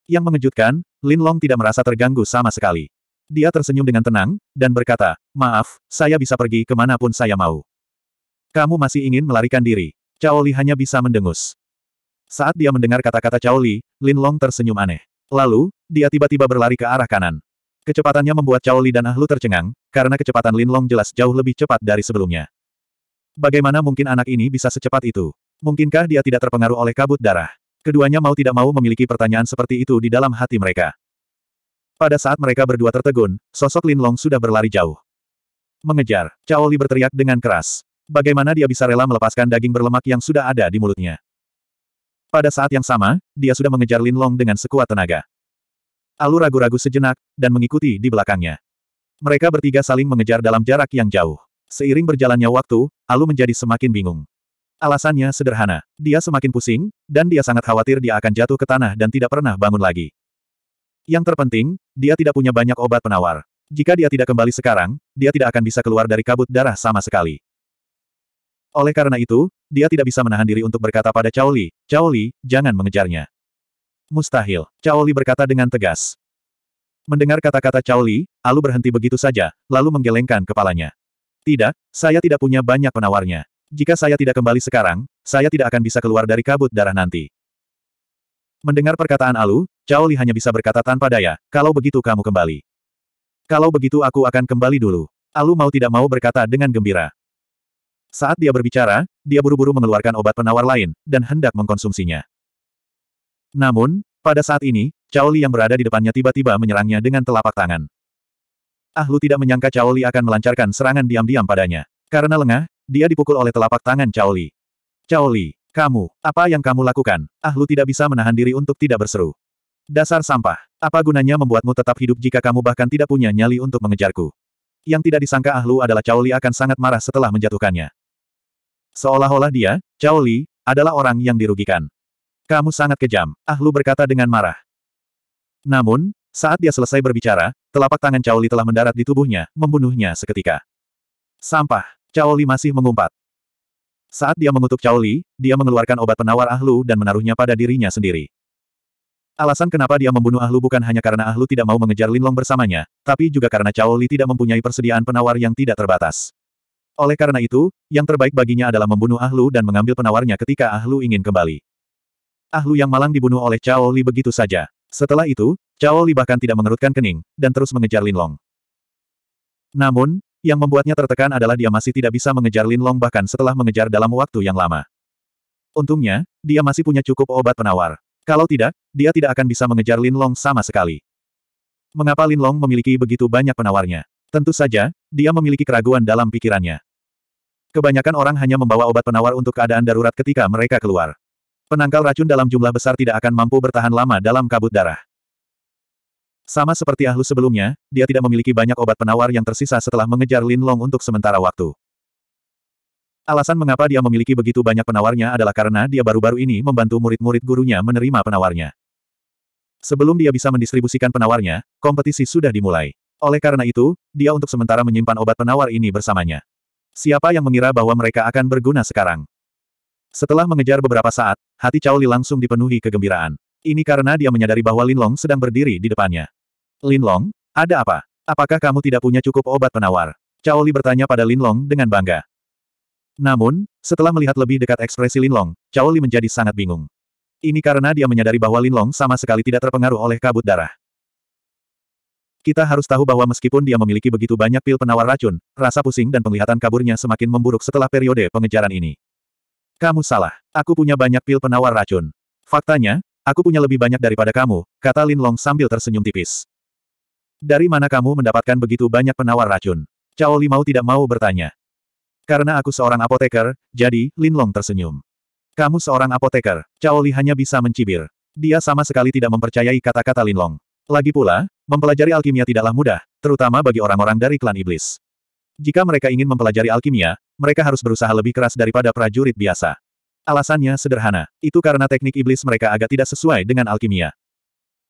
Yang mengejutkan, Lin Long tidak merasa terganggu sama sekali. Dia tersenyum dengan tenang, dan berkata, Maaf, saya bisa pergi kemanapun saya mau. Kamu masih ingin melarikan diri. Cao Li hanya bisa mendengus. Saat dia mendengar kata-kata Cao Li, Lin Long tersenyum aneh. Lalu, dia tiba-tiba berlari ke arah kanan. Kecepatannya membuat Cao Li dan Ahlu tercengang, karena kecepatan Lin Long jelas jauh lebih cepat dari sebelumnya. Bagaimana mungkin anak ini bisa secepat itu? Mungkinkah dia tidak terpengaruh oleh kabut darah? Keduanya mau tidak mau memiliki pertanyaan seperti itu di dalam hati mereka. Pada saat mereka berdua tertegun, sosok Lin Long sudah berlari jauh. Mengejar, Cao Li berteriak dengan keras. Bagaimana dia bisa rela melepaskan daging berlemak yang sudah ada di mulutnya? Pada saat yang sama, dia sudah mengejar Lin Long dengan sekuat tenaga. Alu ragu-ragu sejenak, dan mengikuti di belakangnya. Mereka bertiga saling mengejar dalam jarak yang jauh. Seiring berjalannya waktu, Alu menjadi semakin bingung. Alasannya sederhana, dia semakin pusing, dan dia sangat khawatir dia akan jatuh ke tanah dan tidak pernah bangun lagi. Yang terpenting, dia tidak punya banyak obat penawar. Jika dia tidak kembali sekarang, dia tidak akan bisa keluar dari kabut darah sama sekali. Oleh karena itu, dia tidak bisa menahan diri untuk berkata pada Cao Li, Cao Li, jangan mengejarnya. Mustahil, Cao Li berkata dengan tegas. Mendengar kata-kata Cao Li, Alu berhenti begitu saja, lalu menggelengkan kepalanya. Tidak, saya tidak punya banyak penawarnya. Jika saya tidak kembali sekarang, saya tidak akan bisa keluar dari kabut darah nanti. Mendengar perkataan Alu, Cao Li hanya bisa berkata tanpa daya, kalau begitu kamu kembali. Kalau begitu aku akan kembali dulu. Alu mau tidak mau berkata dengan gembira. Saat dia berbicara, dia buru-buru mengeluarkan obat penawar lain, dan hendak mengkonsumsinya. Namun, pada saat ini, Cao Li yang berada di depannya tiba-tiba menyerangnya dengan telapak tangan. Ahlu tidak menyangka Cao Li akan melancarkan serangan diam-diam padanya. Karena lengah, dia dipukul oleh telapak tangan Cao Li. Cao Li, kamu, apa yang kamu lakukan? Ahlu tidak bisa menahan diri untuk tidak berseru. Dasar sampah. Apa gunanya membuatmu tetap hidup jika kamu bahkan tidak punya nyali untuk mengejarku? Yang tidak disangka Ahlu adalah Cao Li akan sangat marah setelah menjatuhkannya. Seolah-olah dia, Cao Li, adalah orang yang dirugikan. Kamu sangat kejam, Ahlu berkata dengan marah. Namun, saat dia selesai berbicara, telapak tangan Cao Li telah mendarat di tubuhnya, membunuhnya seketika. Sampah, Cao Li masih mengumpat. Saat dia mengutuk Cao Li, dia mengeluarkan obat penawar Ahlu dan menaruhnya pada dirinya sendiri. Alasan kenapa dia membunuh Ahlu bukan hanya karena Ahlu tidak mau mengejar Linlong bersamanya, tapi juga karena Cao Li tidak mempunyai persediaan penawar yang tidak terbatas. Oleh karena itu, yang terbaik baginya adalah membunuh Ahlu dan mengambil penawarnya ketika Ahlu ingin kembali. Ahlu yang malang dibunuh oleh Cao Li begitu saja. Setelah itu, Cao Li bahkan tidak mengerutkan kening, dan terus mengejar Linlong. Namun, yang membuatnya tertekan adalah dia masih tidak bisa mengejar Linlong bahkan setelah mengejar dalam waktu yang lama. Untungnya, dia masih punya cukup obat penawar. Kalau tidak, dia tidak akan bisa mengejar Lin Long sama sekali. Mengapa Lin Long memiliki begitu banyak penawarnya? Tentu saja, dia memiliki keraguan dalam pikirannya. Kebanyakan orang hanya membawa obat penawar untuk keadaan darurat ketika mereka keluar. Penangkal racun dalam jumlah besar tidak akan mampu bertahan lama dalam kabut darah. Sama seperti ahlu sebelumnya, dia tidak memiliki banyak obat penawar yang tersisa setelah mengejar Lin Long untuk sementara waktu. Alasan mengapa dia memiliki begitu banyak penawarnya adalah karena dia baru-baru ini membantu murid-murid gurunya menerima penawarnya. Sebelum dia bisa mendistribusikan penawarnya, kompetisi sudah dimulai. Oleh karena itu, dia untuk sementara menyimpan obat penawar ini bersamanya. Siapa yang mengira bahwa mereka akan berguna sekarang? Setelah mengejar beberapa saat, hati Cao Li langsung dipenuhi kegembiraan. Ini karena dia menyadari bahwa Lin Long sedang berdiri di depannya. Lin Long, ada apa? Apakah kamu tidak punya cukup obat penawar? Cao Li bertanya pada Lin Long dengan bangga. Namun, setelah melihat lebih dekat ekspresi Linlong, Cao Li menjadi sangat bingung. Ini karena dia menyadari bahwa Linlong sama sekali tidak terpengaruh oleh kabut darah. Kita harus tahu bahwa meskipun dia memiliki begitu banyak pil penawar racun, rasa pusing dan penglihatan kaburnya semakin memburuk setelah periode pengejaran ini. Kamu salah. Aku punya banyak pil penawar racun. Faktanya, aku punya lebih banyak daripada kamu, kata Linlong sambil tersenyum tipis. Dari mana kamu mendapatkan begitu banyak penawar racun? Cao Li mau tidak mau bertanya. Karena aku seorang apoteker, jadi, Lin Long tersenyum. Kamu seorang apoteker, Cao Li hanya bisa mencibir. Dia sama sekali tidak mempercayai kata-kata Lin Long. Lagi pula, mempelajari alkimia tidaklah mudah, terutama bagi orang-orang dari klan iblis. Jika mereka ingin mempelajari alkimia, mereka harus berusaha lebih keras daripada prajurit biasa. Alasannya sederhana, itu karena teknik iblis mereka agak tidak sesuai dengan alkimia.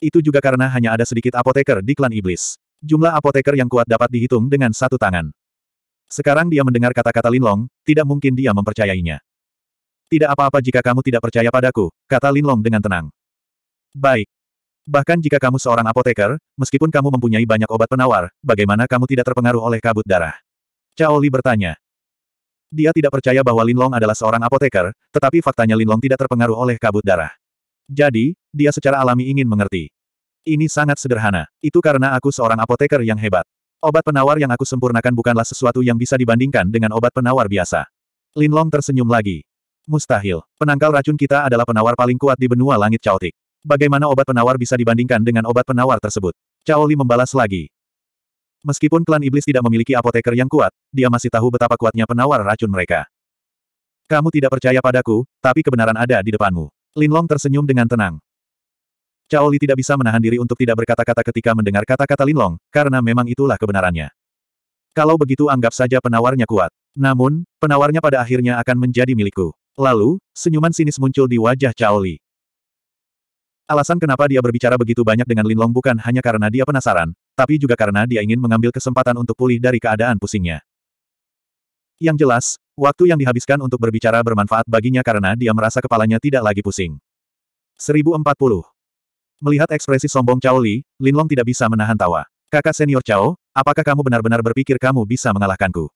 Itu juga karena hanya ada sedikit apoteker di klan iblis. Jumlah apoteker yang kuat dapat dihitung dengan satu tangan. Sekarang dia mendengar kata-kata Linlong, tidak mungkin dia mempercayainya. Tidak apa-apa jika kamu tidak percaya padaku, kata Linlong dengan tenang. Baik. Bahkan jika kamu seorang apoteker, meskipun kamu mempunyai banyak obat penawar, bagaimana kamu tidak terpengaruh oleh kabut darah? Cao Li bertanya. Dia tidak percaya bahwa Linlong adalah seorang apoteker, tetapi faktanya Linlong tidak terpengaruh oleh kabut darah. Jadi, dia secara alami ingin mengerti. Ini sangat sederhana. Itu karena aku seorang apoteker yang hebat. Obat penawar yang aku sempurnakan bukanlah sesuatu yang bisa dibandingkan dengan obat penawar biasa. Linlong tersenyum lagi. Mustahil. Penangkal racun kita adalah penawar paling kuat di benua langit caotik. Bagaimana obat penawar bisa dibandingkan dengan obat penawar tersebut? Cao Li membalas lagi. Meskipun klan iblis tidak memiliki apoteker yang kuat, dia masih tahu betapa kuatnya penawar racun mereka. Kamu tidak percaya padaku, tapi kebenaran ada di depanmu. Linlong tersenyum dengan tenang. Cao Li tidak bisa menahan diri untuk tidak berkata-kata ketika mendengar kata-kata Lin Long, karena memang itulah kebenarannya. Kalau begitu anggap saja penawarnya kuat. Namun, penawarnya pada akhirnya akan menjadi milikku. Lalu, senyuman sinis muncul di wajah Cao Li. Alasan kenapa dia berbicara begitu banyak dengan Lin Long bukan hanya karena dia penasaran, tapi juga karena dia ingin mengambil kesempatan untuk pulih dari keadaan pusingnya. Yang jelas, waktu yang dihabiskan untuk berbicara bermanfaat baginya karena dia merasa kepalanya tidak lagi pusing. 1040 Melihat ekspresi sombong Cao Li, Linlong tidak bisa menahan tawa. Kakak senior Cao, apakah kamu benar-benar berpikir kamu bisa mengalahkanku?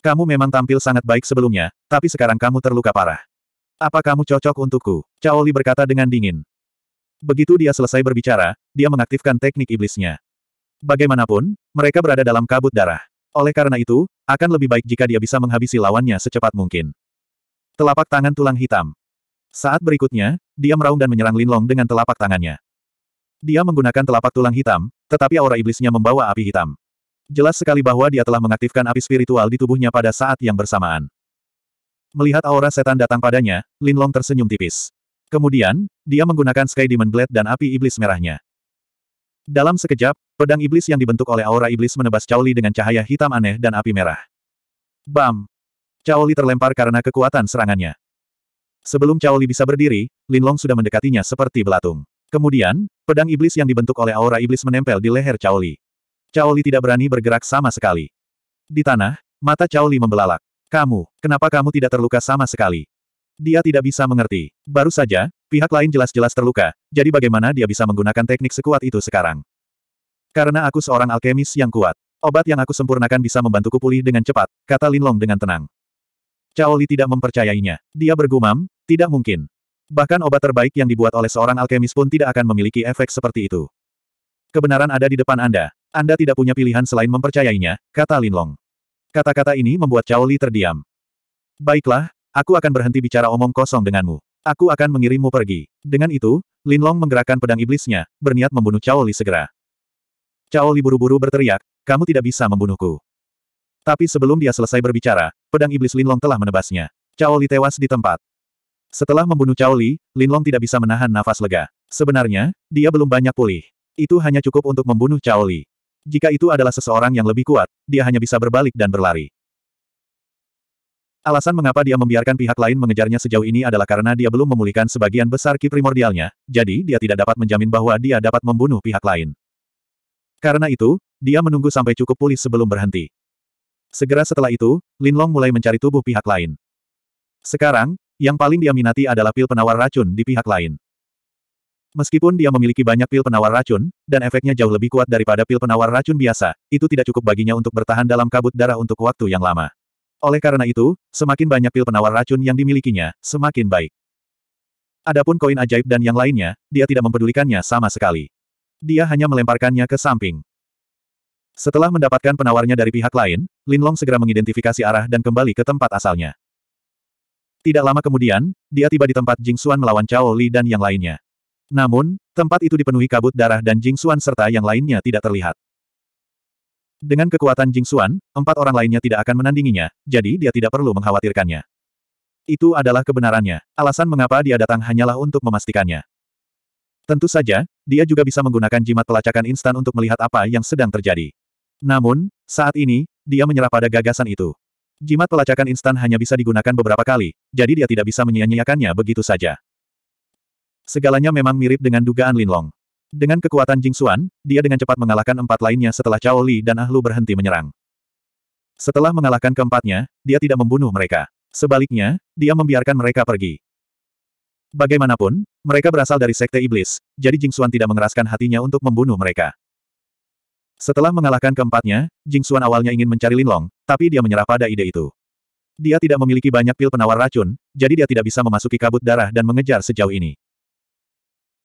Kamu memang tampil sangat baik sebelumnya, tapi sekarang kamu terluka parah. Apa kamu cocok untukku? Cao Li berkata dengan dingin. Begitu dia selesai berbicara, dia mengaktifkan teknik iblisnya. Bagaimanapun, mereka berada dalam kabut darah. Oleh karena itu, akan lebih baik jika dia bisa menghabisi lawannya secepat mungkin. Telapak tangan tulang hitam. Saat berikutnya, dia meraung dan menyerang Linlong dengan telapak tangannya. Dia menggunakan telapak tulang hitam, tetapi aura iblisnya membawa api hitam. Jelas sekali bahwa dia telah mengaktifkan api spiritual di tubuhnya pada saat yang bersamaan. Melihat aura setan datang padanya, Linlong tersenyum tipis. Kemudian, dia menggunakan Sky Demon Blade dan api iblis merahnya. Dalam sekejap, pedang iblis yang dibentuk oleh aura iblis menebas Li dengan cahaya hitam aneh dan api merah. Bam! Li terlempar karena kekuatan serangannya. Sebelum Cao Li bisa berdiri, Linlong sudah mendekatinya seperti belatung. Kemudian, pedang iblis yang dibentuk oleh aura iblis menempel di leher Cao Li. Cao Li tidak berani bergerak sama sekali. Di tanah, mata Cao Li membelalak. Kamu, kenapa kamu tidak terluka sama sekali? Dia tidak bisa mengerti. Baru saja, pihak lain jelas-jelas terluka, jadi bagaimana dia bisa menggunakan teknik sekuat itu sekarang? Karena aku seorang alkemis yang kuat. Obat yang aku sempurnakan bisa membantuku pulih dengan cepat, kata Linlong dengan tenang. Cao Li tidak mempercayainya. Dia bergumam, tidak mungkin. Bahkan obat terbaik yang dibuat oleh seorang alkemis pun tidak akan memiliki efek seperti itu. Kebenaran ada di depan Anda. Anda tidak punya pilihan selain mempercayainya, kata Linlong. Kata-kata ini membuat Cao Li terdiam. Baiklah, aku akan berhenti bicara omong kosong denganmu. Aku akan mengirimmu pergi. Dengan itu, Linlong menggerakkan pedang iblisnya, berniat membunuh Cao Li segera. Cao Li buru-buru berteriak, kamu tidak bisa membunuhku. Tapi sebelum dia selesai berbicara, pedang iblis Linlong telah menebasnya. Cao Li tewas di tempat. Setelah membunuh Cao Li, Long tidak bisa menahan nafas lega. Sebenarnya, dia belum banyak pulih. Itu hanya cukup untuk membunuh Cao Li. Jika itu adalah seseorang yang lebih kuat, dia hanya bisa berbalik dan berlari. Alasan mengapa dia membiarkan pihak lain mengejarnya sejauh ini adalah karena dia belum memulihkan sebagian besar ki primordialnya, jadi dia tidak dapat menjamin bahwa dia dapat membunuh pihak lain. Karena itu, dia menunggu sampai cukup pulih sebelum berhenti. Segera setelah itu, Lin Long mulai mencari tubuh pihak lain. Sekarang, yang paling dia minati adalah pil penawar racun di pihak lain. Meskipun dia memiliki banyak pil penawar racun, dan efeknya jauh lebih kuat daripada pil penawar racun biasa, itu tidak cukup baginya untuk bertahan dalam kabut darah untuk waktu yang lama. Oleh karena itu, semakin banyak pil penawar racun yang dimilikinya, semakin baik. Adapun koin ajaib dan yang lainnya, dia tidak mempedulikannya sama sekali. Dia hanya melemparkannya ke samping. Setelah mendapatkan penawarnya dari pihak lain, Linlong segera mengidentifikasi arah dan kembali ke tempat asalnya. Tidak lama kemudian, dia tiba di tempat Jing Xuan melawan Cao Li dan yang lainnya. Namun, tempat itu dipenuhi kabut darah dan Jing Xuan serta yang lainnya tidak terlihat. Dengan kekuatan Jing Xuan, empat orang lainnya tidak akan menandinginya, jadi dia tidak perlu mengkhawatirkannya. Itu adalah kebenarannya. Alasan mengapa dia datang hanyalah untuk memastikannya. Tentu saja, dia juga bisa menggunakan jimat pelacakan instan untuk melihat apa yang sedang terjadi. Namun, saat ini, dia menyerah pada gagasan itu. Jimat pelacakan instan hanya bisa digunakan beberapa kali, jadi dia tidak bisa menyia-nyiakannya begitu saja. Segalanya memang mirip dengan dugaan Linlong. Dengan kekuatan Jing Xuan, dia dengan cepat mengalahkan empat lainnya setelah Cao Li dan Ahlu berhenti menyerang. Setelah mengalahkan keempatnya, dia tidak membunuh mereka. Sebaliknya, dia membiarkan mereka pergi. Bagaimanapun, mereka berasal dari Sekte Iblis, jadi Jing Xuan tidak mengeraskan hatinya untuk membunuh mereka. Setelah mengalahkan keempatnya, Jing Xuan awalnya ingin mencari Linlong, tapi dia menyerah pada ide itu. Dia tidak memiliki banyak pil penawar racun, jadi dia tidak bisa memasuki kabut darah dan mengejar sejauh ini.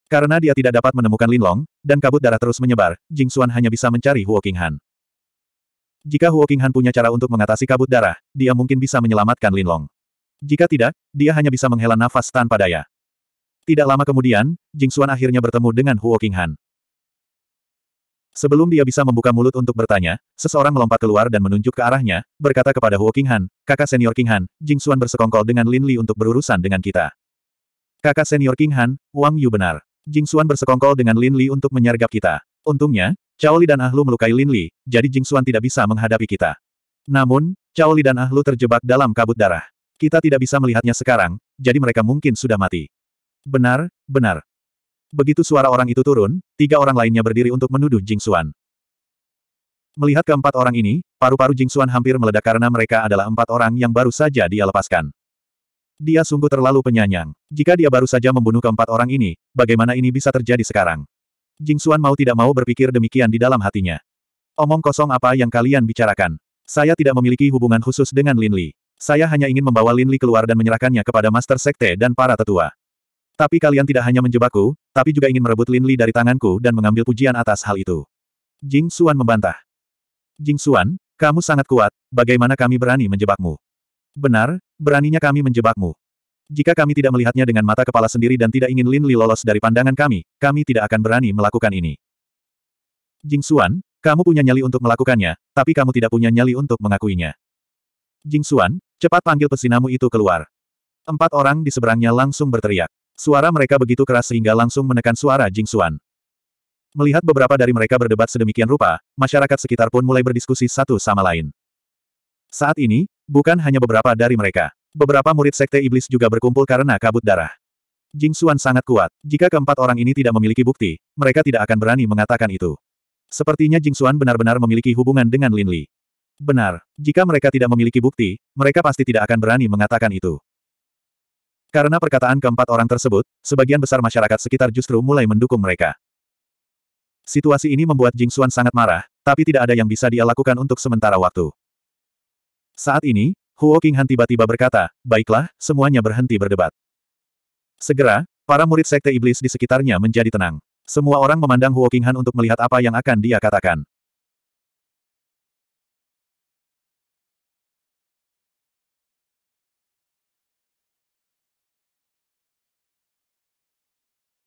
Karena dia tidak dapat menemukan Linlong, dan kabut darah terus menyebar, Jing Xuan hanya bisa mencari Huo Qinghan. Jika Huo Qinghan punya cara untuk mengatasi kabut darah, dia mungkin bisa menyelamatkan Linlong. Jika tidak, dia hanya bisa menghela nafas tanpa daya. Tidak lama kemudian, Jing Xuan akhirnya bertemu dengan Huo Qinghan. Sebelum dia bisa membuka mulut untuk bertanya, seseorang melompat keluar dan menunjuk ke arahnya, berkata kepada Huo Qinghan, kakak senior Qinghan, Jing Xuan bersekongkol dengan Lin Li untuk berurusan dengan kita. Kakak senior Qinghan, Wang Yu benar. Jing Xuan bersekongkol dengan Lin Li untuk menyergap kita. Untungnya, Cao Li dan Ahlu melukai Lin Li, jadi Jing Xuan tidak bisa menghadapi kita. Namun, Cao Li dan Ahlu terjebak dalam kabut darah. Kita tidak bisa melihatnya sekarang, jadi mereka mungkin sudah mati. Benar, benar. Begitu suara orang itu turun, tiga orang lainnya berdiri untuk menuduh Jing Xuan. Melihat keempat orang ini, paru-paru Jing Xuan hampir meledak karena mereka adalah empat orang yang baru saja dia lepaskan. Dia sungguh terlalu penyanyang. Jika dia baru saja membunuh keempat orang ini, bagaimana ini bisa terjadi sekarang? Jing Xuan mau tidak mau berpikir demikian di dalam hatinya. Omong kosong apa yang kalian bicarakan? Saya tidak memiliki hubungan khusus dengan Lin Li. Saya hanya ingin membawa Lin Li keluar dan menyerahkannya kepada Master Sekte dan para tetua. Tapi kalian tidak hanya menjebakku, tapi juga ingin merebut Lin Li dari tanganku dan mengambil pujian atas hal itu. Jing Xuan membantah. Jing Xuan, kamu sangat kuat, bagaimana kami berani menjebakmu? Benar, beraninya kami menjebakmu. Jika kami tidak melihatnya dengan mata kepala sendiri dan tidak ingin Lin Li lolos dari pandangan kami, kami tidak akan berani melakukan ini. Jing Xuan, kamu punya nyali untuk melakukannya, tapi kamu tidak punya nyali untuk mengakuinya. Jing Xuan, cepat panggil pesinamu itu keluar. Empat orang di seberangnya langsung berteriak. Suara mereka begitu keras sehingga langsung menekan suara Jing Xuan. Melihat beberapa dari mereka berdebat sedemikian rupa, masyarakat sekitar pun mulai berdiskusi satu sama lain. Saat ini, bukan hanya beberapa dari mereka. Beberapa murid sekte iblis juga berkumpul karena kabut darah. Jing Xuan sangat kuat. Jika keempat orang ini tidak memiliki bukti, mereka tidak akan berani mengatakan itu. Sepertinya Jing Xuan benar-benar memiliki hubungan dengan Lin Li. Benar, jika mereka tidak memiliki bukti, mereka pasti tidak akan berani mengatakan itu. Karena perkataan keempat orang tersebut, sebagian besar masyarakat sekitar justru mulai mendukung mereka. Situasi ini membuat Jing Xuan sangat marah, tapi tidak ada yang bisa dia lakukan untuk sementara waktu. Saat ini, Huo Qinghan tiba-tiba berkata, baiklah, semuanya berhenti berdebat. Segera, para murid sekte iblis di sekitarnya menjadi tenang. Semua orang memandang Huo Qinghan untuk melihat apa yang akan dia katakan.